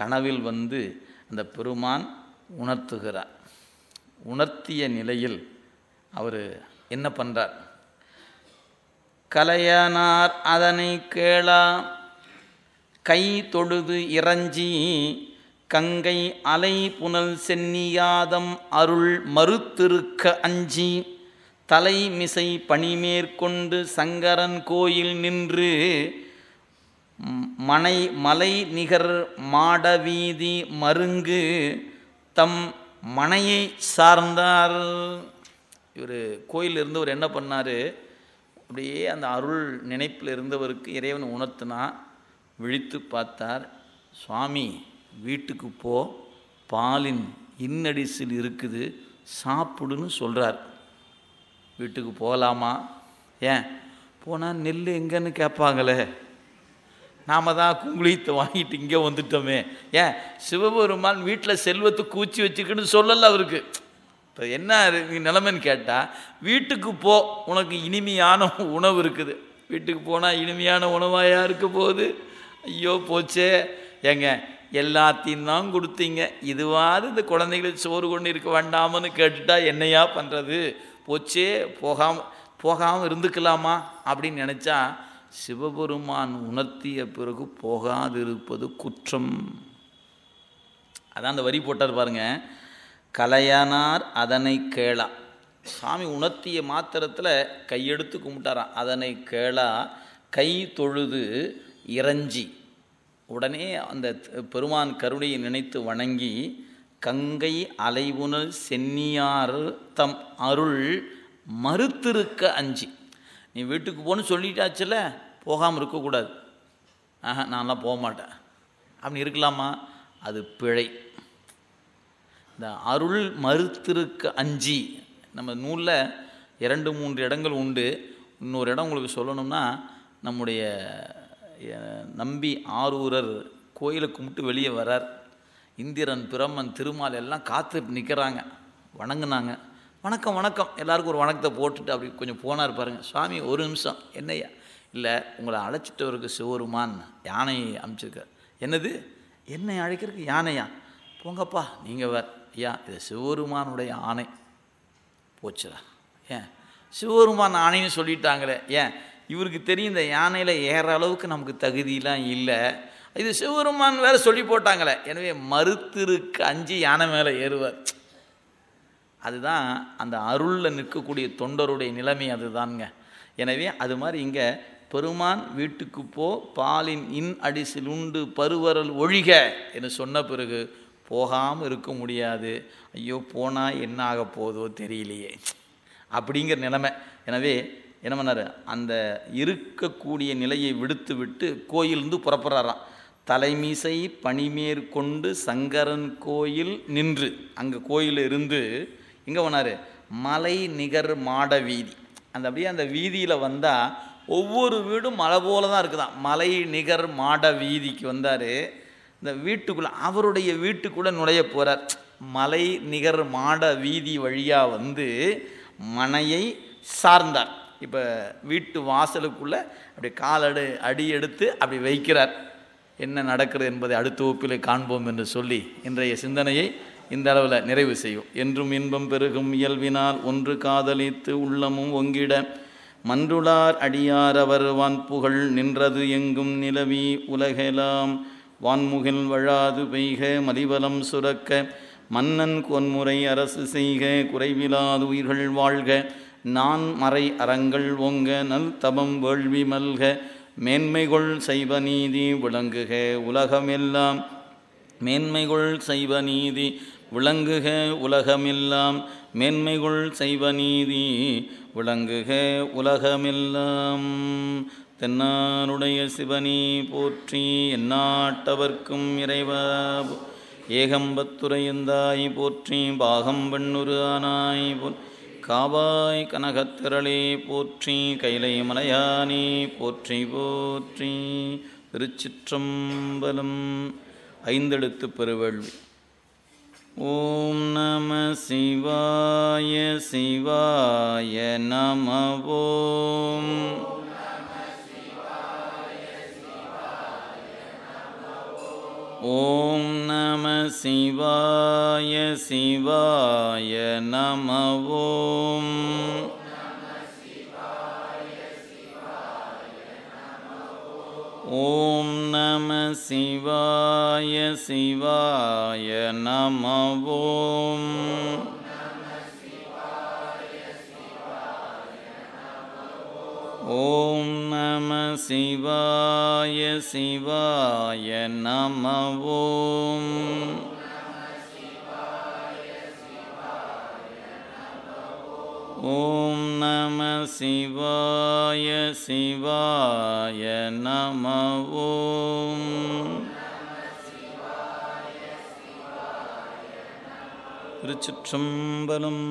கனவில் வந்து அந்த பெருமான் உணர்த்துகிறார் உணர்த்திய நிலையில் அவர் என்ன பண்ணுறார் கலையனார் அதனை கேளா கை தொழுது இறஞ்சி கங்கை அலை புனல் சென்னியாதம் அருள் மறுத்திருக்க அஞ்சி தலைமிசை பணிமேற்கொண்டு சங்கரன் கோயில் நின்று மனை மலை நிகர் மாடவீதி மருங்கு தம் மனையை சார்ந்தார் இவர் கோயிலிருந்து ஒரு என்ன பண்ணார் அப்படியே அந்த அருள் நினைப்பில் இருந்தவருக்கு இறைவன் உணர்த்தினா விழித்து பார்த்தார் சுவாமி வீட்டுக்கு போ பாலின் இன்னடிசில் இருக்குது சாப்பிடுன்னு சொல்கிறார் வீட்டுக்கு போகலாமா ஏன் போனால் நெல் எங்கன்னு கேட்பாங்களே நாம் தான் குங்குளியத்தை வாங்கிட்டு இங்கே வந்துட்டோமே ஏன் சிவபெருமான் வீட்டில் செல்வத்தை கூச்சி வச்சுருக்குன்னு சொல்லலை அவருக்கு இப்போ என்ன நிலைமைன்னு கேட்டால் வீட்டுக்கு போ உனக்கு இனிமையான உணவு இருக்குது வீட்டுக்கு போனால் இனிமையான உணவாக யாருக்கு போகுது ஐயோ போச்சே ஏங்க எல்லாத்தையும் தான் கொடுத்தீங்க இதுவாது இந்த குழந்தைகளுக்கு சோறு கொண்டு இருக்க வேண்டாமன்னு கேட்டுட்டா என்னையா பண்ணுறது போச்சே போகாம போகாமல் இருந்துக்கலாமா அப்படின்னு நினச்சா சிவபெருமான் உணர்த்திய பிறகு போகாதிருப்பது குற்றம் அதான் அந்த வரி போட்டார் பாருங்கள் கலையனார் அதனை கேளா சாமி உணர்த்திய மாத்திரத்தில் கையெடுத்து கும்பிட்டாராம் அதனை கேளா கை தொழுது இறஞ்சி உடனே அந்த பெருமான் கருணையை நினைத்து வணங்கி கங்கை அலைவுணல் சென்னியார் தம் அருள் மறுத்திருக்க அஞ்சு நீ வீட்டுக்கு போன்னு சொல்லிட்டாச்சில்ல போகாமல் இருக்கக்கூடாது ஆஹா நான்லாம் போக மாட்டேன் அப்படின்னு இருக்கலாமா அது பிழை இந்த அருள் மறுத்திருக்க அஞ்சி நம்ம நூலில் இரண்டு மூன்று இடங்கள் உண்டு இன்னொரு இடம் உங்களுக்கு சொல்லணும்னா நம்முடைய நம்பி ஆரூரர் கோயிலை கும்பிட்டு வெளியே வரார் இந்திரன் பிரம்மன் திருமால் எல்லாம் காத்து நிற்கிறாங்க வணங்குனாங்க வணக்கம் வணக்கம் எல்லாருக்கும் ஒரு வணக்கத்தை போட்டுட்டு அப்படி கொஞ்சம் போனார் பாருங்கள் சுவாமி ஒரு நிமிஷம் என்னையா இல்லை உங்களை அழைச்சிட்டவருக்கு சிவருமான் யானையை அமுச்சிருக்கார் என்னது என்னை அழைக்கிறதுக்கு யானையா போங்கப்பா நீங்கள் வேறு ஐயா இது சிவபெருமானுடைய ஆணை போச்சுடா ஏன் சிவபெருமான் ஆணைன்னு சொல்லிட்டாங்களே ஏன் இவருக்கு தெரியும் இந்த யானையில் ஏற அளவுக்கு நமக்கு தகுதியெலாம் இல்லை இது சிவபெருமான் வேறு சொல்லி போட்டாங்களே எனவே மறுத்திருக்கு அஞ்சு யானை மேலே ஏறுவார் அதுதான் அந்த அருளில் நிற்கக்கூடிய தொண்டருடைய நிலைமை அதுதான்ங்க எனவே அது மாதிரி இங்கே பெருமான் வீட்டுக்கு போ பாலின் இன் அடிசில் உண்டு பருவரல் ஒழிக என்று சொன்ன பிறகு போகாமல் இருக்க முடியாது ஐயோ போனால் என்ன ஆக போதோ தெரியலையே அப்படிங்கிற நிலைமை எனவே என்ன பண்ணார் அந்த இருக்கக்கூடிய நிலையை விடுத்து விட்டு கோயிலிருந்து புறப்படுறாராம் தலைமிசை பணிமேற்கொண்டு சங்கரன் கோயில் நின்று அங்கே கோயில் இருந்து எங்கே போனார் மலை நிகர் மாட வீதி அந்த அப்படியே அந்த வீதியில் வந்தால் ஒவ்வொரு வீடும் மலை போல தான் இருக்குதான் மலை நிகர் மாட வீதிக்கு வந்தார் இந்த வீட்டுக்குள்ளே அவருடைய வீட்டுக்குள்ளே நுழைய போகிறார் மலை நிகர் மாட வீதி வழியாக வந்து மனையை சார்ந்தார் இப்போ வீட்டு வாசலுக்குள்ளே அப்படி காலடு அடி எடுத்து அப்படி வைக்கிறார் என்ன நடக்கிறது என்பதை அடுத்த வகுப்பில் காண்போம் என்று சொல்லி இன்றைய சிந்தனையை இந்த அளவில் நிறைவு செய்யும் என்றும் இன்பம் பெருகும் இயல்பினால் ஒன்று காதலித்து உள்ளமும் ஒங்கிட மன்றுளார் அடியார் வான் புகழ் நின்றது எங்கும் நிலவி உலகெலாம் வான்முகில் வழாது பெய்க மதிவலம் சுரக்க மன்னன் கொன்முறை அரசு செய்க குறைவிலாது உயிர்கள் வாழ்க நான் மறை அறங்கள் ஒங்க நல் தபம் வேள்வி மல்க மேன்மைகொள் செய்வ நீதி விளங்குக உலகமெல்லாம் மேன்மைகொள் செய்வ நீதி விளங்குக உலகமெல்லாம் மேன்மைகொள் செய்வ நீதி விளங்குக உலகமெல்லாம் தென்னானுடைய சிவனி போற்றி எந்நாட்டவர்க்கும் இறைவா ஏகம்பத்துரையந்தாய் போற்றி பாகம் பெண்ணுரு ஆனாய் போல் காவாய் கனகத்திரளே போற்றி கைலை மலையானே போற்றி போற்றி திருச்சிற்றம்பலம் ஐந்தெழுத்து பெருவேள்வி ஓம் நம சிவாய சிவாய நமவோம் ஓம் நம சிவாய சிவாய நமவோம் ॐ नम शिवाय शिवाय नमवो ॐ नमः शिवाय शिवाय नम ॐ ॐ नम शिवाय शिवाय नम ॐ திருச்சிற்றம்பலம்